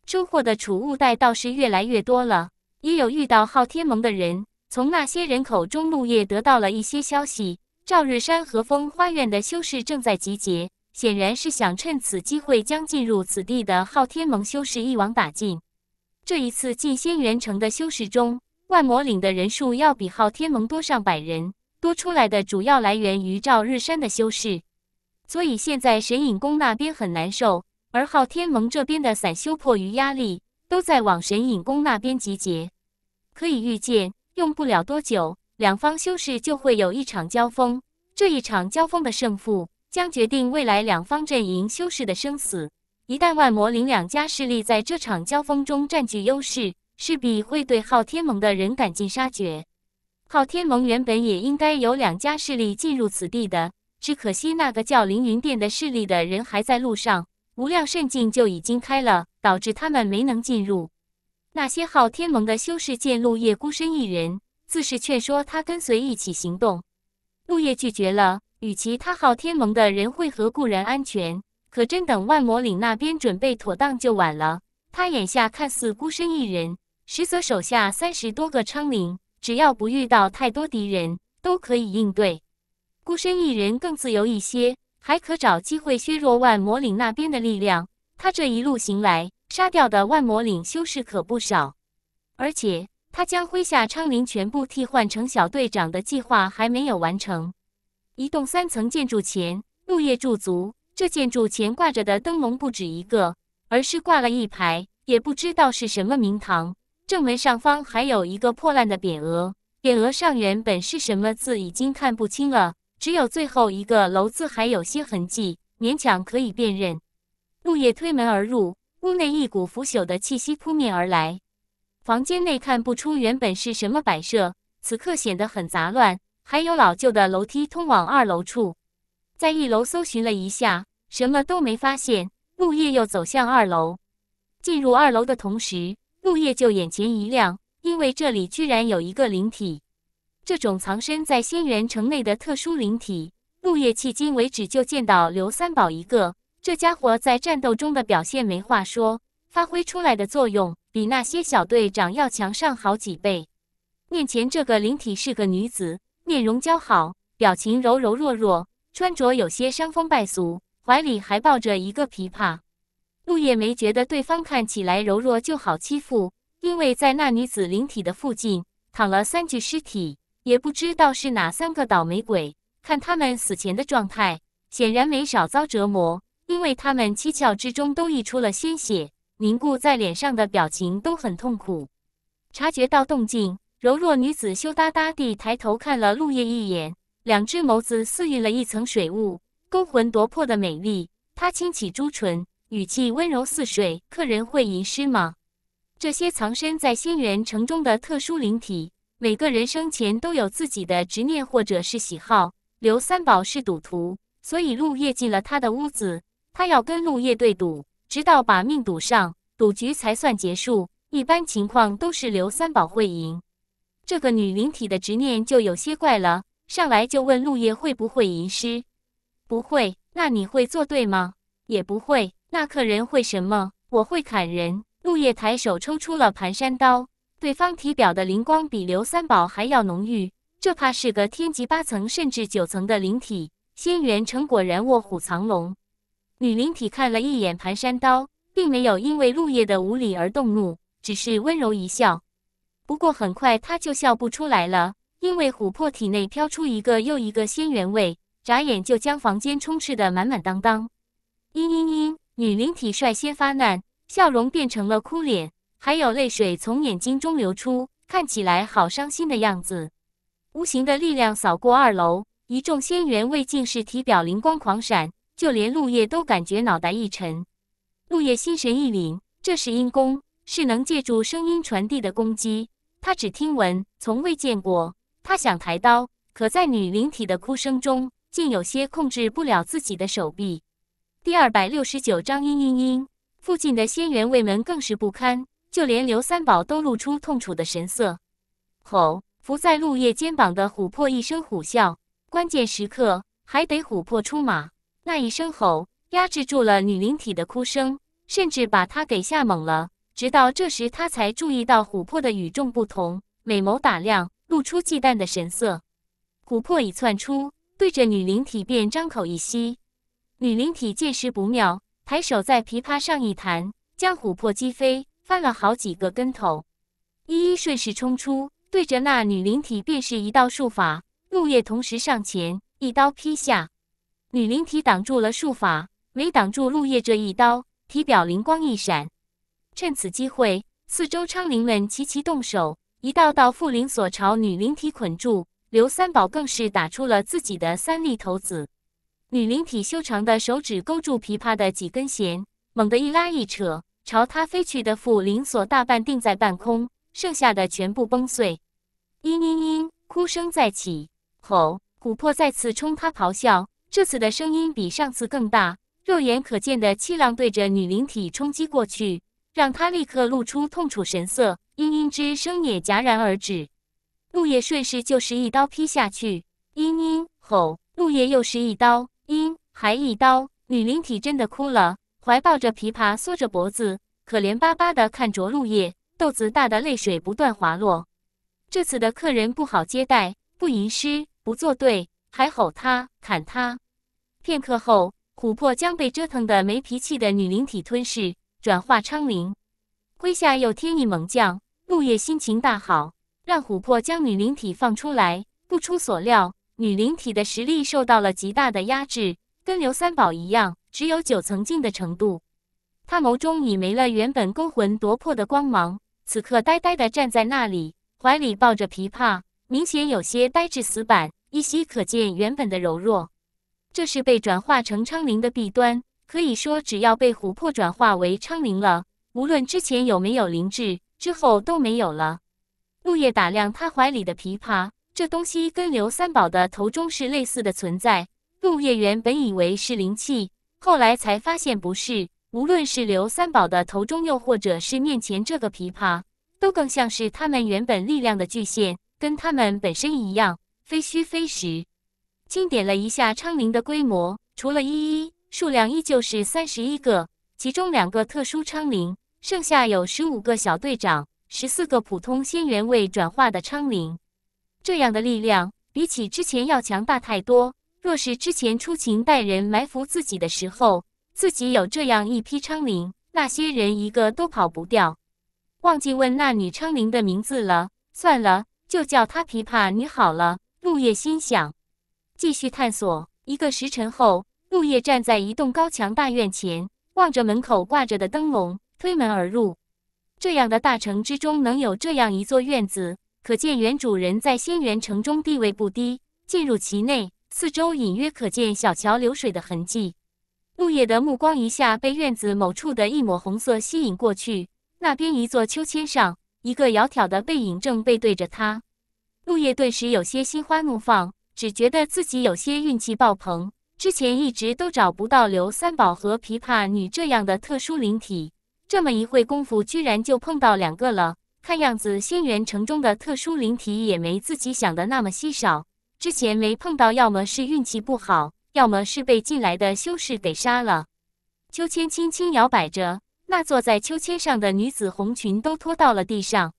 收获的储物袋倒是越来越多了。也有遇到昊天盟的人，从那些人口中，陆叶得到了一些消息。赵日山和风花院的修士正在集结，显然是想趁此机会将进入此地的昊天盟修士一网打尽。这一次进仙元城的修士中，万魔岭的人数要比昊天盟多上百人，多出来的主要来源于赵日山的修士。所以现在神隐宫那边很难受，而昊天盟这边的散修迫于压力。都在往神隐宫那边集结，可以预见，用不了多久，两方修士就会有一场交锋。这一场交锋的胜负，将决定未来两方阵营修士的生死。一旦万魔灵两家势力在这场交锋中占据优势，势必会对昊天盟的人赶尽杀绝。昊天盟原本也应该有两家势力进入此地的，只可惜那个叫凌云殿的势力的人还在路上，无量圣境就已经开了。导致他们没能进入。那些昊天盟的修士见陆叶孤身一人，自是劝说他跟随一起行动。陆叶拒绝了，与其他昊天盟的人会合固然安全，可真等万魔岭那边准备妥当就晚了。他眼下看似孤身一人，实则手下三十多个昌陵，只要不遇到太多敌人，都可以应对。孤身一人更自由一些，还可找机会削弱万魔岭那边的力量。他这一路行来，杀掉的万魔岭修士可不少，而且他将麾下昌陵全部替换成小队长的计划还没有完成。一栋三层建筑前，木叶驻足。这建筑前挂着的灯笼不止一个，而是挂了一排，也不知道是什么名堂。正门上方还有一个破烂的匾额，匾额上原本是什么字已经看不清了，只有最后一个“楼”字还有些痕迹，勉强可以辨认。陆叶推门而入，屋内一股腐朽的气息扑面而来。房间内看不出原本是什么摆设，此刻显得很杂乱。还有老旧的楼梯通往二楼处。在一楼搜寻了一下，什么都没发现。陆叶又走向二楼。进入二楼的同时，陆夜就眼前一亮，因为这里居然有一个灵体。这种藏身在仙元城内的特殊灵体，陆夜迄今为止就见到刘三宝一个。这家伙在战斗中的表现没话说，发挥出来的作用比那些小队长要强上好几倍。面前这个灵体是个女子，面容姣好，表情柔柔弱弱，穿着有些伤风败俗，怀里还抱着一个琵琶。陆叶没觉得对方看起来柔弱就好欺负，因为在那女子灵体的附近躺了三具尸体，也不知道是哪三个倒霉鬼。看他们死前的状态，显然没少遭折磨。因为他们七窍之中都溢出了鲜血，凝固在脸上的表情都很痛苦。察觉到动静，柔弱女子羞答答地抬头看了陆叶一眼，两只眸子似晕了一层水雾，勾魂夺魄的美丽。她轻启朱唇，语气温柔似水：“客人会吟诗吗？”这些藏身在仙元城中的特殊灵体，每个人生前都有自己的执念或者是喜好。刘三宝是赌徒，所以陆夜进了他的屋子。他要跟陆叶对赌，直到把命赌上，赌局才算结束。一般情况都是刘三宝会赢。这个女灵体的执念就有些怪了，上来就问陆叶会不会吟诗，不会，那你会做对吗？也不会，那客人会什么？我会砍人。陆叶抬手抽出了盘山刀，对方体表的灵光比刘三宝还要浓郁，这怕是个天级八层甚至九层的灵体，仙元成果然卧虎藏龙。女灵体看了一眼盘山刀，并没有因为陆叶的无礼而动怒，只是温柔一笑。不过很快她就笑不出来了，因为琥珀体内飘出一个又一个仙元位，眨眼就将房间充斥得满满当当。嘤嘤嘤！女灵体率先发难，笑容变成了哭脸，还有泪水从眼睛中流出，看起来好伤心的样子。无形的力量扫过二楼，一众仙元位竟是体表灵光狂闪。就连陆叶都感觉脑袋一沉，陆叶心神一凛。这是阴功，是能借助声音传递的攻击。他只听闻，从未见过。他想抬刀，可在女灵体的哭声中，竟有些控制不了自己的手臂。第二百六十九章：嘤嘤嘤！附近的仙元卫门更是不堪，就连刘三宝都露出痛楚的神色。吼！伏在陆叶肩膀的琥珀一声虎啸，关键时刻还得琥珀出马。那一声吼压制住了女灵体的哭声，甚至把她给吓懵了。直到这时，她才注意到琥珀的与众不同，美眸打量，露出忌惮的神色。琥珀已窜出，对着女灵体便张口一吸。女灵体见势不妙，抬手在琵琶上一弹，将琥珀击飞，翻了好几个跟头。依依顺势冲出，对着那女灵体便是一道术法。陆叶同时上前，一刀劈下。女灵体挡住了术法，没挡住陆叶这一刀，体表灵光一闪。趁此机会，四周昌灵们齐齐动手，一道道缚灵锁朝女灵体捆住。刘三宝更是打出了自己的三粒头子。女灵体修长的手指勾住琵琶的几根弦，猛地一拉一扯，朝他飞去的缚灵锁大半定在半空，剩下的全部崩碎。嘤嘤嘤，哭声再起。吼！琥珀再次冲他咆哮。这次的声音比上次更大，肉眼可见的气浪对着女灵体冲击过去，让她立刻露出痛楚神色。嘤嘤之声也戛然而止，陆叶顺势就是一刀劈下去，嘤嘤吼，陆叶又是一刀，嘤，还一刀，女灵体真的哭了，怀抱着琵琶，缩着脖子，可怜巴巴地看着陆叶，豆子大的泪水不断滑落。这次的客人不好接待，不吟诗，不作对。还吼他砍他，片刻后，琥珀将被折腾的没脾气的女灵体吞噬，转化昌灵。麾下又添一猛将，陆叶心情大好，让琥珀将女灵体放出来。不出所料，女灵体的实力受到了极大的压制，跟刘三宝一样，只有九层境的程度。他眸中已没了原本勾魂夺魄的光芒，此刻呆呆地站在那里，怀里抱着琵琶，明显有些呆滞死板。依稀可见原本的柔弱，这是被转化成昌灵的弊端。可以说，只要被琥珀转化为昌灵了，无论之前有没有灵智，之后都没有了。陆叶打量他怀里的琵琶，这东西跟刘三宝的头中是类似的存在。陆叶原本以为是灵气，后来才发现不是。无论是刘三宝的头中，又或者是面前这个琵琶，都更像是他们原本力量的巨献，跟他们本身一样。非虚非实，清点了一下昌陵的规模，除了一一数量依旧是三十一个，其中两个特殊昌陵，剩下有十五个小队长，十四个普通仙元位转化的昌陵。这样的力量，比起之前要强大太多。若是之前出勤带人埋伏自己的时候，自己有这样一批昌陵，那些人一个都跑不掉。忘记问那女昌陵的名字了，算了，就叫她琵琶女好了。陆叶心想，继续探索。一个时辰后，陆叶站在一栋高墙大院前，望着门口挂着的灯笼，推门而入。这样的大城之中能有这样一座院子，可见原主人在仙元城中地位不低。进入其内，四周隐约可见小桥流水的痕迹。陆叶的目光一下被院子某处的一抹红色吸引过去，那边一座秋千上，一个窈窕的背影正背对着他。陆叶顿时有些心花怒放，只觉得自己有些运气爆棚。之前一直都找不到刘三宝和琵琶女这样的特殊灵体，这么一会功夫居然就碰到两个了。看样子仙元城中的特殊灵体也没自己想的那么稀少。之前没碰到，要么是运气不好，要么是被进来的修士给杀了。秋千轻轻摇摆着，那坐在秋千上的女子红裙都拖到了地上。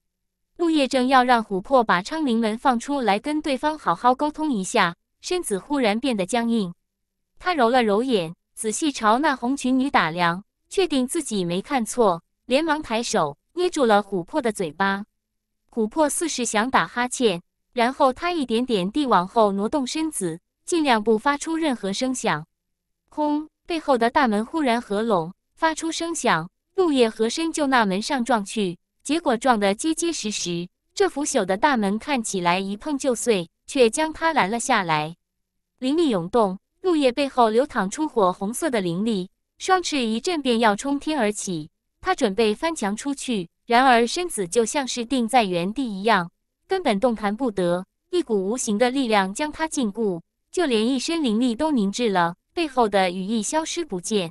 陆叶正要让琥珀把昌灵门放出来，跟对方好好沟通一下，身子忽然变得僵硬。他揉了揉眼，仔细朝那红裙女打量，确定自己没看错，连忙抬手捏住了琥珀的嘴巴。琥珀似是想打哈欠，然后他一点点地往后挪动身子，尽量不发出任何声响。轰！背后的大门忽然合拢，发出声响。陆叶和身就那门上撞去。结果撞得结结实实，这腐朽的大门看起来一碰就碎，却将他拦了下来。灵力涌动，入夜背后流淌出火红色的灵力，双翅一震便要冲天而起。他准备翻墙出去，然而身子就像是定在原地一样，根本动弹不得。一股无形的力量将他禁锢，就连一身灵力都凝滞了，背后的羽翼消失不见。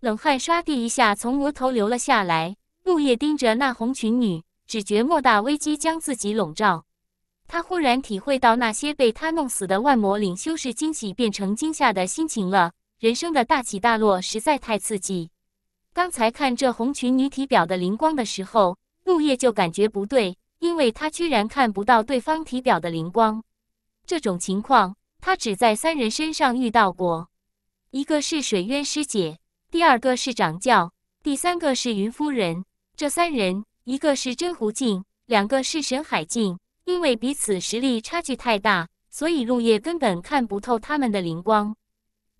冷汗唰地一下从额头流了下来。陆叶盯着那红裙女，只觉莫大危机将自己笼罩。他忽然体会到那些被他弄死的万魔领修士惊喜变成惊吓的心情了。人生的大起大落实在太刺激。刚才看这红裙女体表的灵光的时候，陆叶就感觉不对，因为他居然看不到对方体表的灵光。这种情况，他只在三人身上遇到过：一个是水渊师姐，第二个是掌教，第三个是云夫人。这三人，一个是真狐境，两个是神海境。因为彼此实力差距太大，所以陆叶根本看不透他们的灵光。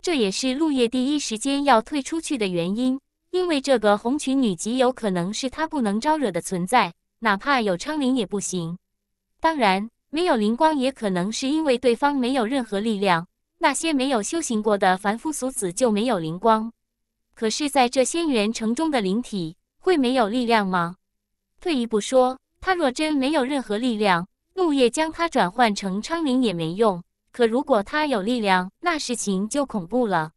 这也是陆叶第一时间要退出去的原因。因为这个红裙女极有可能是他不能招惹的存在，哪怕有昌灵也不行。当然，没有灵光也可能是因为对方没有任何力量。那些没有修行过的凡夫俗子就没有灵光。可是，在这仙缘城中的灵体。会没有力量吗？退一步说，他若真没有任何力量，陆叶将他转换成昌灵也没用。可如果他有力量，那事情就恐怖了。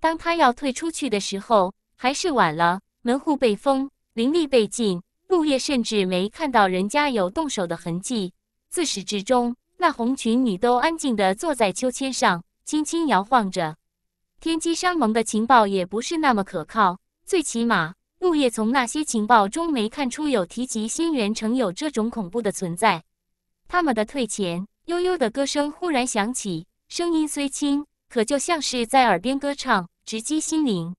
当他要退出去的时候，还是晚了，门户被封，灵力被禁，陆叶甚至没看到人家有动手的痕迹。自始至终，那红裙女都安静的坐在秋千上，轻轻摇晃着。天机商盟的情报也不是那么可靠，最起码。陆叶从那些情报中没看出有提及仙元城有这种恐怖的存在。他们的退前，悠悠的歌声忽然响起，声音虽轻，可就像是在耳边歌唱，直击心灵。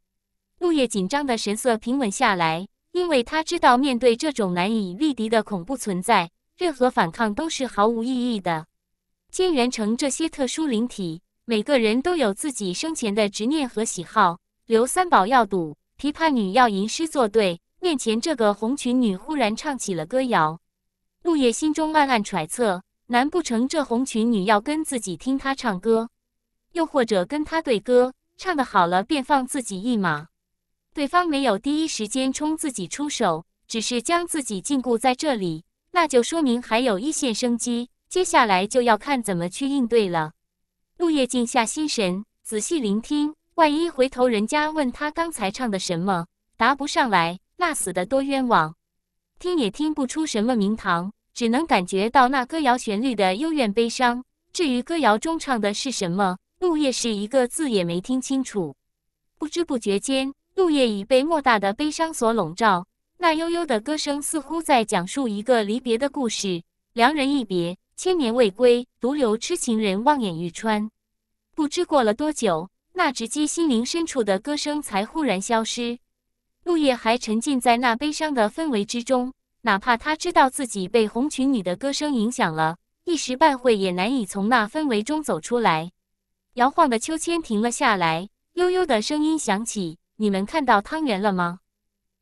陆叶紧张的神色平稳下来，因为他知道，面对这种难以力敌的恐怖存在，任何反抗都是毫无意义的。仙元城这些特殊灵体，每个人都有自己生前的执念和喜好。刘三宝要赌。琵琶女要吟诗作对，面前这个红裙女忽然唱起了歌谣。陆叶心中暗暗揣测，难不成这红裙女要跟自己听她唱歌，又或者跟她对歌？唱得好了便放自己一马。对方没有第一时间冲自己出手，只是将自己禁锢在这里，那就说明还有一线生机。接下来就要看怎么去应对了。陆叶静下心神，仔细聆听。万一回头人家问他刚才唱的什么，答不上来，那死的多冤枉！听也听不出什么名堂，只能感觉到那歌谣旋律的幽怨悲伤。至于歌谣中唱的是什么，陆叶是一个字也没听清楚。不知不觉间，陆叶已被莫大的悲伤所笼罩。那悠悠的歌声似乎在讲述一个离别的故事：良人一别，千年未归，独留痴情人望眼欲穿。不知过了多久。那直击心灵深处的歌声才忽然消失，陆叶还沉浸在那悲伤的氛围之中，哪怕他知道自己被红裙女的歌声影响了，一时半会也难以从那氛围中走出来。摇晃的秋千停了下来，悠悠的声音响起：“你们看到汤圆了吗？”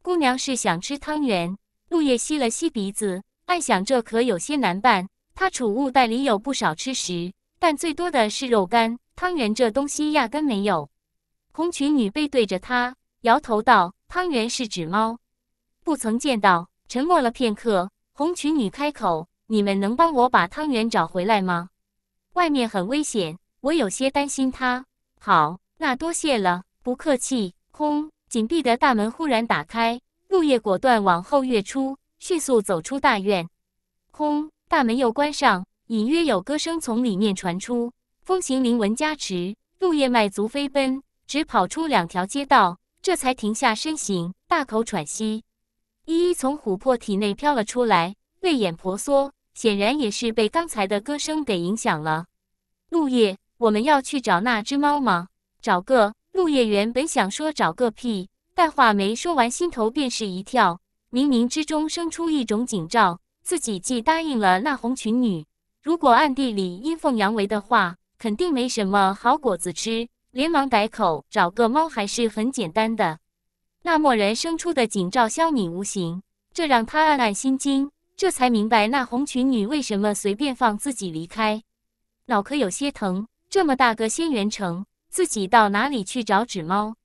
姑娘是想吃汤圆。陆叶吸了吸鼻子，暗想这可有些难办。他储物袋里有不少吃食，但最多的是肉干。汤圆这东西压根没有。红裙女背对着他，摇头道：“汤圆是只猫，不曾见到。”沉默了片刻，红裙女开口：“你们能帮我把汤圆找回来吗？外面很危险，我有些担心他。”“好，那多谢了。”“不客气。”轰！紧闭的大门忽然打开，陆叶果断往后跃出，迅速走出大院。轰！大门又关上，隐约有歌声从里面传出。风行灵纹加持，陆叶迈足飞奔，只跑出两条街道，这才停下身形，大口喘息，依依从琥珀体内飘了出来，泪眼婆娑，显然也是被刚才的歌声给影响了。陆夜，我们要去找那只猫吗？找个。陆夜原本想说找个屁，但话没说完，心头便是一跳，冥冥之中生出一种警兆，自己既答应了那红裙女，如果暗地里阴奉阳违的话，肯定没什么好果子吃，连忙改口，找个猫还是很简单的。那漠然生出的景照消弭无形，这让他暗暗心惊。这才明白那红裙女为什么随便放自己离开。脑壳有些疼，这么大个仙缘城，自己到哪里去找纸猫？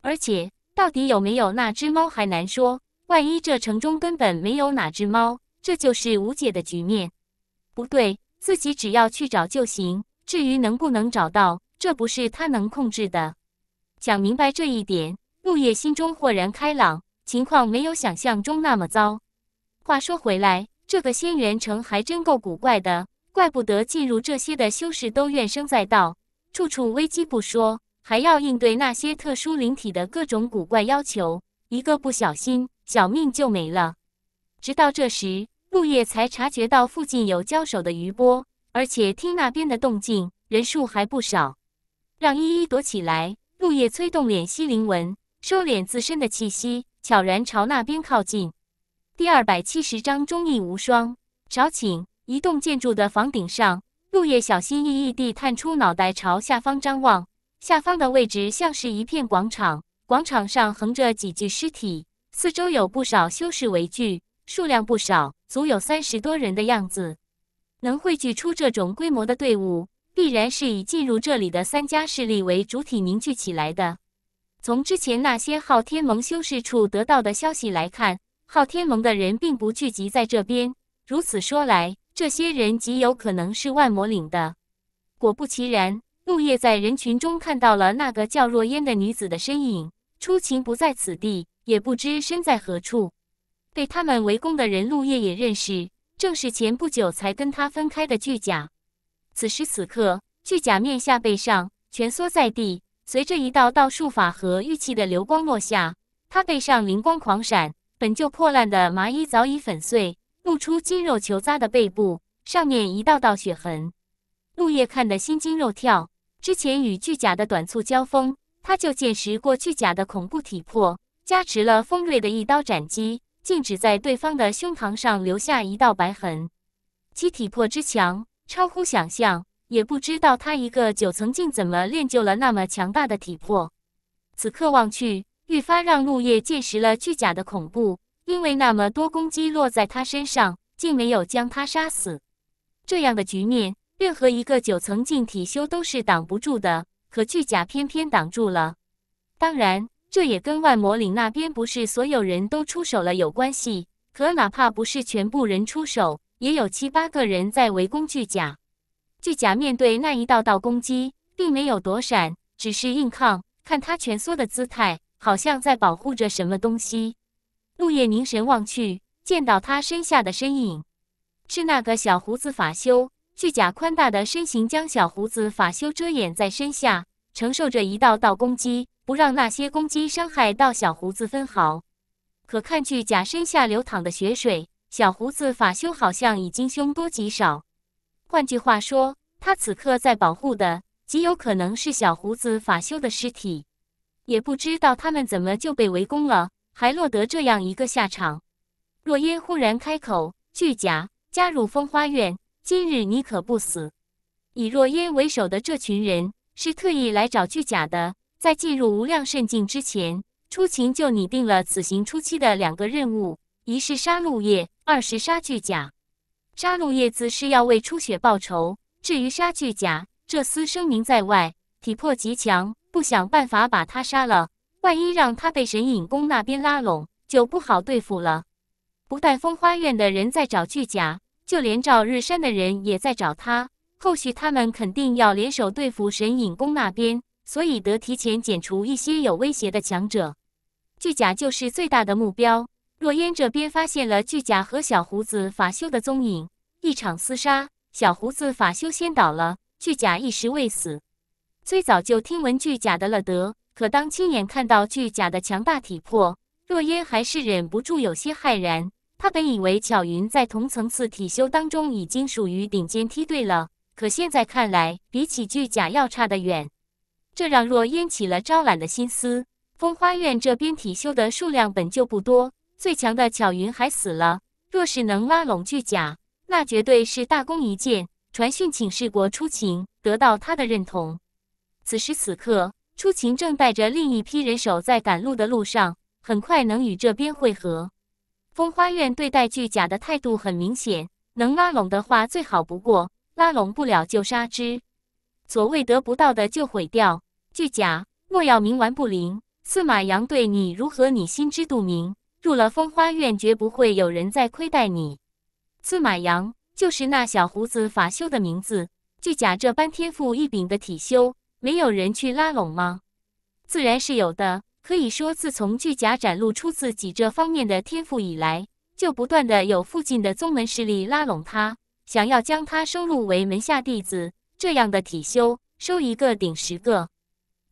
而且到底有没有那只猫还难说，万一这城中根本没有哪只猫，这就是无解的局面。不对，自己只要去找就行。至于能不能找到，这不是他能控制的。想明白这一点，木叶心中豁然开朗，情况没有想象中那么糟。话说回来，这个仙元城还真够古怪的，怪不得进入这些的修士都怨声载道，处处危机不说，还要应对那些特殊灵体的各种古怪要求，一个不小心，小命就没了。直到这时，木叶才察觉到附近有交手的余波。而且听那边的动静，人数还不少，让依依躲起来。陆叶催动敛西灵纹，收敛自身的气息，悄然朝那边靠近。第二百七十章忠义无双。少顷，一栋建筑的房顶上，陆叶小心翼翼地探出脑袋，朝下方张望。下方的位置像是一片广场，广场上横着几具尸体，四周有不少修士围聚，数量不少，足有三十多人的样子。能汇聚出这种规模的队伍，必然是以进入这里的三家势力为主体凝聚起来的。从之前那些昊天盟修士处得到的消息来看，昊天盟的人并不聚集在这边。如此说来，这些人极有可能是万魔岭的。果不其然，陆叶在人群中看到了那个叫若烟的女子的身影。出晴不在此地，也不知身在何处。被他们围攻的人，陆叶也认识。正是前不久才跟他分开的巨甲，此时此刻，巨甲面下背上蜷缩在地，随着一道道术法和玉器的流光落下，他背上灵光狂闪，本就破烂的麻衣早已粉碎，露出筋肉球扎的背部，上面一道道血痕。陆叶看得心惊肉跳，之前与巨甲的短促交锋，他就见识过巨甲的恐怖体魄，加持了锋锐的一刀斩击。竟只在对方的胸膛上留下一道白痕，其体魄之强超乎想象，也不知道他一个九层境怎么练就了那么强大的体魄。此刻望去，愈发让陆叶见识了巨甲的恐怖，因为那么多攻击落在他身上，竟没有将他杀死。这样的局面，任何一个九层境体修都是挡不住的，可巨甲偏偏挡住了。当然。这也跟万魔岭那边不是所有人都出手了有关系。可哪怕不是全部人出手，也有七八个人在围攻巨甲。巨甲面对那一道道攻击，并没有躲闪，只是硬抗。看他蜷缩的姿态，好像在保护着什么东西。陆夜凝神望去，见到他身下的身影，是那个小胡子法修。巨甲宽大的身形将小胡子法修遮掩在身下，承受着一道道攻击。不让那些攻击伤害到小胡子分毫。可看巨甲身下流淌的血水，小胡子法修好像已经凶多吉少。换句话说，他此刻在保护的，极有可能是小胡子法修的尸体。也不知道他们怎么就被围攻了，还落得这样一个下场。若烟忽然开口：“巨甲，加入风花院，今日你可不死。”以若烟为首的这群人，是特意来找巨甲的。在进入无量圣境之前，初晴就拟定了此行初期的两个任务：一是杀陆叶，二是杀巨甲。杀陆叶自是要为初雪报仇；至于杀巨甲，这厮声名在外，体魄极强，不想办法把他杀了，万一让他被神隐宫那边拉拢，就不好对付了。不但风花院的人在找巨甲，就连照日山的人也在找他。后续他们肯定要联手对付神隐宫那边。所以得提前剪除一些有威胁的强者，巨甲就是最大的目标。若烟这边发现了巨甲和小胡子法修的踪影，一场厮杀，小胡子法修先倒了，巨甲一时未死。最早就听闻巨甲的了得，可当亲眼看到巨甲的强大体魄，若烟还是忍不住有些骇然。他本以为巧云在同层次体修当中已经属于顶尖梯队了，可现在看来，比起巨甲要差得远。这让若烟起了招揽的心思。风花院这边体修的数量本就不多，最强的巧云还死了。若是能拉拢巨甲，那绝对是大功一件。传讯请示过出勤，得到他的认同。此时此刻，出勤正带着另一批人手在赶路的路上，很快能与这边汇合。风花院对待巨甲的态度很明显，能拉拢的话最好不过，拉拢不了就杀之。所谓得不到的就毁掉。巨甲，莫要冥顽不灵。司马阳对你如何，你心知肚明。入了风花院，绝不会有人再亏待你。司马阳就是那小胡子法修的名字。巨甲这般天赋异禀的体修，没有人去拉拢吗？自然是有的。可以说，自从巨甲展露出自己这方面的天赋以来，就不断的有附近的宗门势力拉拢他，想要将他收入为门下弟子。这样的体修，收一个顶十个。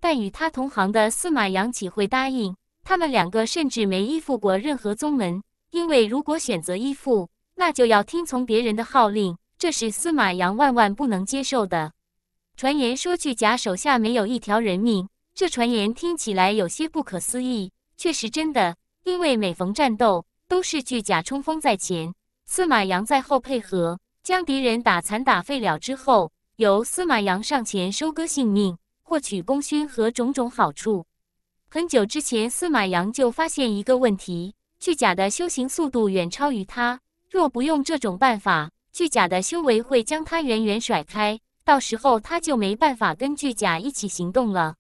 但与他同行的司马阳岂会答应？他们两个甚至没依附过任何宗门，因为如果选择依附，那就要听从别人的号令，这是司马阳万万不能接受的。传言说巨甲手下没有一条人命，这传言听起来有些不可思议，却是真的。因为每逢战斗，都是巨甲冲锋在前，司马阳在后配合，将敌人打残打废了之后，由司马阳上前收割性命。获取功勋和种种好处。很久之前，司马阳就发现一个问题：巨甲的修行速度远超于他。若不用这种办法，巨甲的修为会将他远远甩开，到时候他就没办法跟巨甲一起行动了。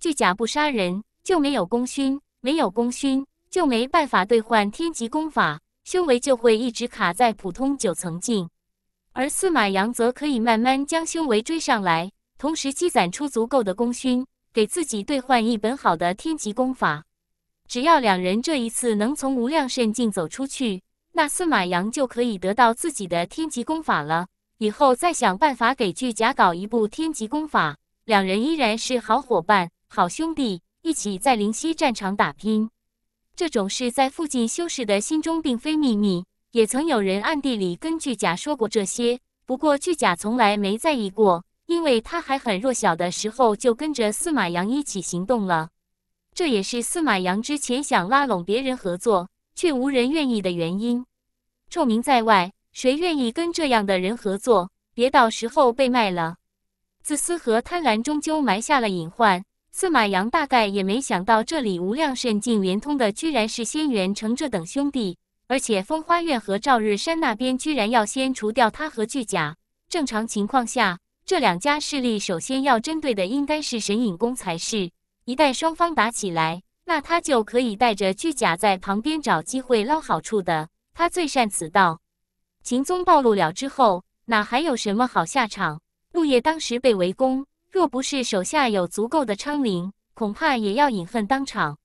巨甲不杀人就没有功勋，没有功勋就没办法兑换天级功法，修为就会一直卡在普通九层境。而司马阳则可以慢慢将修为追上来。同时积攒出足够的功勋，给自己兑换一本好的天级功法。只要两人这一次能从无量圣境走出去，那司马阳就可以得到自己的天级功法了。以后再想办法给巨甲搞一部天级功法，两人依然是好伙伴、好兄弟，一起在灵溪战场打拼。这种事在附近修士的心中并非秘密，也曾有人暗地里跟巨甲说过这些，不过巨甲从来没在意过。因为他还很弱小的时候就跟着司马阳一起行动了，这也是司马阳之前想拉拢别人合作却无人愿意的原因。臭名在外，谁愿意跟这样的人合作？别到时候被卖了。自私和贪婪终究埋下了隐患。司马阳大概也没想到，这里无量甚境连通的居然是仙元城这等兄弟，而且风花月和赵日山那边居然要先除掉他和巨甲。正常情况下。这两家势力首先要针对的应该是神隐宫才是。一旦双方打起来，那他就可以带着巨甲在旁边找机会捞好处的。他最善此道。秦宗暴露了之后，哪还有什么好下场？陆叶当时被围攻，若不是手下有足够的昌陵，恐怕也要饮恨当场。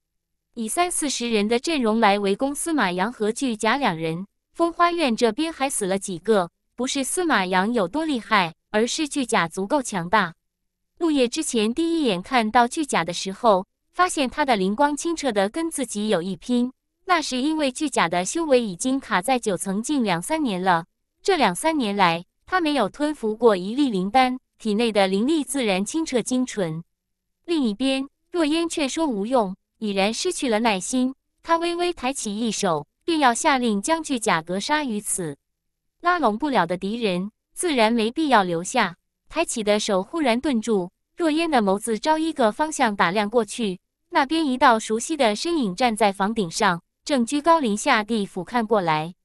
以三四十人的阵容来围攻司马阳和巨甲两人，风花院这边还死了几个。不是司马阳有多厉害。而是巨甲足够强大。陆叶之前第一眼看到巨甲的时候，发现他的灵光清澈的跟自己有一拼。那是因为巨甲的修为已经卡在九层近两三年了。这两三年来，他没有吞服过一粒灵丹，体内的灵力自然清澈精纯。另一边，若烟却说无用，已然失去了耐心。他微微抬起一手，便要下令将巨甲格杀于此。拉拢不了的敌人。自然没必要留下。抬起的手忽然顿住，若烟的眸子朝一个方向打量过去，那边一道熟悉的身影站在房顶上，正居高临下地俯瞰过来。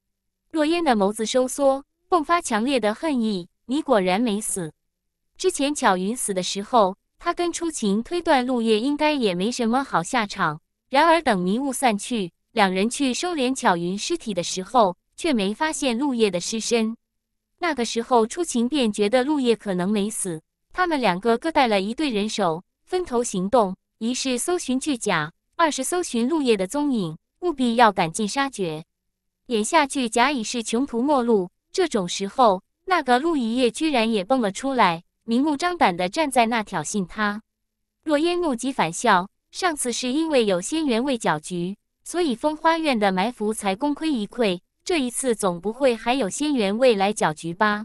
若烟的眸子收缩，迸发强烈的恨意：你果然没死。之前巧云死的时候，他跟初晴推断陆叶应该也没什么好下场，然而等迷雾散去，两人去收敛巧云尸体的时候，却没发现陆叶的尸身。那个时候，初晴便觉得陆叶可能没死。他们两个各带了一队人手，分头行动：一是搜寻巨甲，二是搜寻陆叶的踪影，务必要赶尽杀绝。眼下巨甲已是穷途末路，这种时候，那个陆一叶居然也蹦了出来，明目张胆地站在那挑衅他。若烟怒极反笑：上次是因为有仙缘未搅局，所以风花院的埋伏才功亏一篑。这一次总不会还有仙元卫来搅局吧？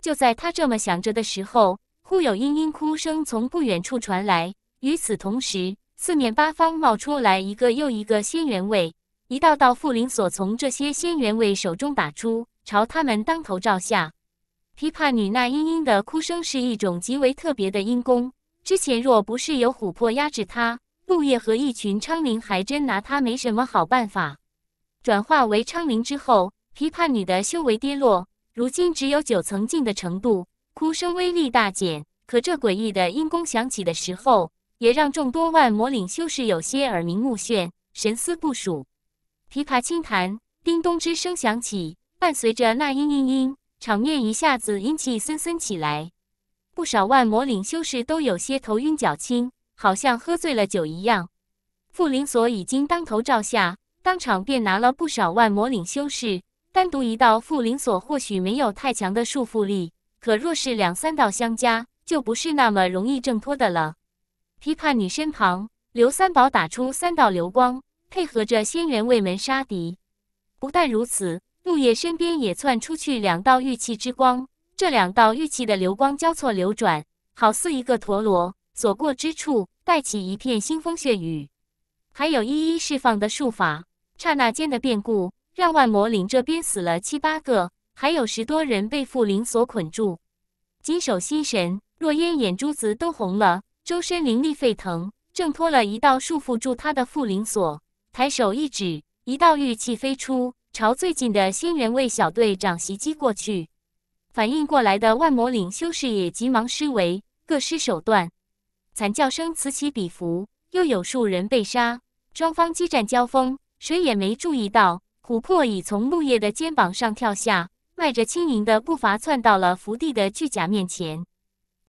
就在他这么想着的时候，忽有嘤嘤哭声从不远处传来。与此同时，四面八方冒出来一个又一个仙元卫，一道道缚灵锁从这些仙元卫手中打出，朝他们当头照下。琵琶女那嘤嘤的哭声是一种极为特别的阴功。之前若不是有琥珀压制她，陆叶和一群昌灵还真拿她没什么好办法。转化为昌灵之后，琵琶女的修为跌落，如今只有九层境的程度，哭声威力大减。可这诡异的音功响起的时候，也让众多万魔岭修士有些耳鸣目眩、神思不属。琵琶轻弹，叮咚之声响起，伴随着那“嘤嘤嘤”，场面一下子阴气森森起来。不少万魔岭修士都有些头晕脚轻，好像喝醉了酒一样。傅灵锁已经当头照下。当场便拿了不少万魔领修士。单独一道缚灵锁或许没有太强的束缚力，可若是两三道相加，就不是那么容易挣脱的了。琵琶女身旁，刘三宝打出三道流光，配合着仙元卫门杀敌。不但如此，陆叶身边也窜出去两道玉器之光。这两道玉器的流光交错流转，好似一个陀螺，所过之处带起一片腥风血雨。还有一一释放的术法。刹那间的变故，让万魔岭这边死了七八个，还有十多人被缚灵锁捆住。金手心神，若烟眼珠子都红了，周身灵力沸腾，挣脱了一道束缚住他的缚灵锁，抬手一指，一道玉气飞出，朝最近的仙人卫小队长袭击过去。反应过来的万魔岭修士也急忙施为，各施手段，惨叫声此起彼伏，又有数人被杀，双方激战交锋。谁也没注意到，琥珀已从木叶的肩膀上跳下，迈着轻盈的步伐窜到了伏地的巨甲面前。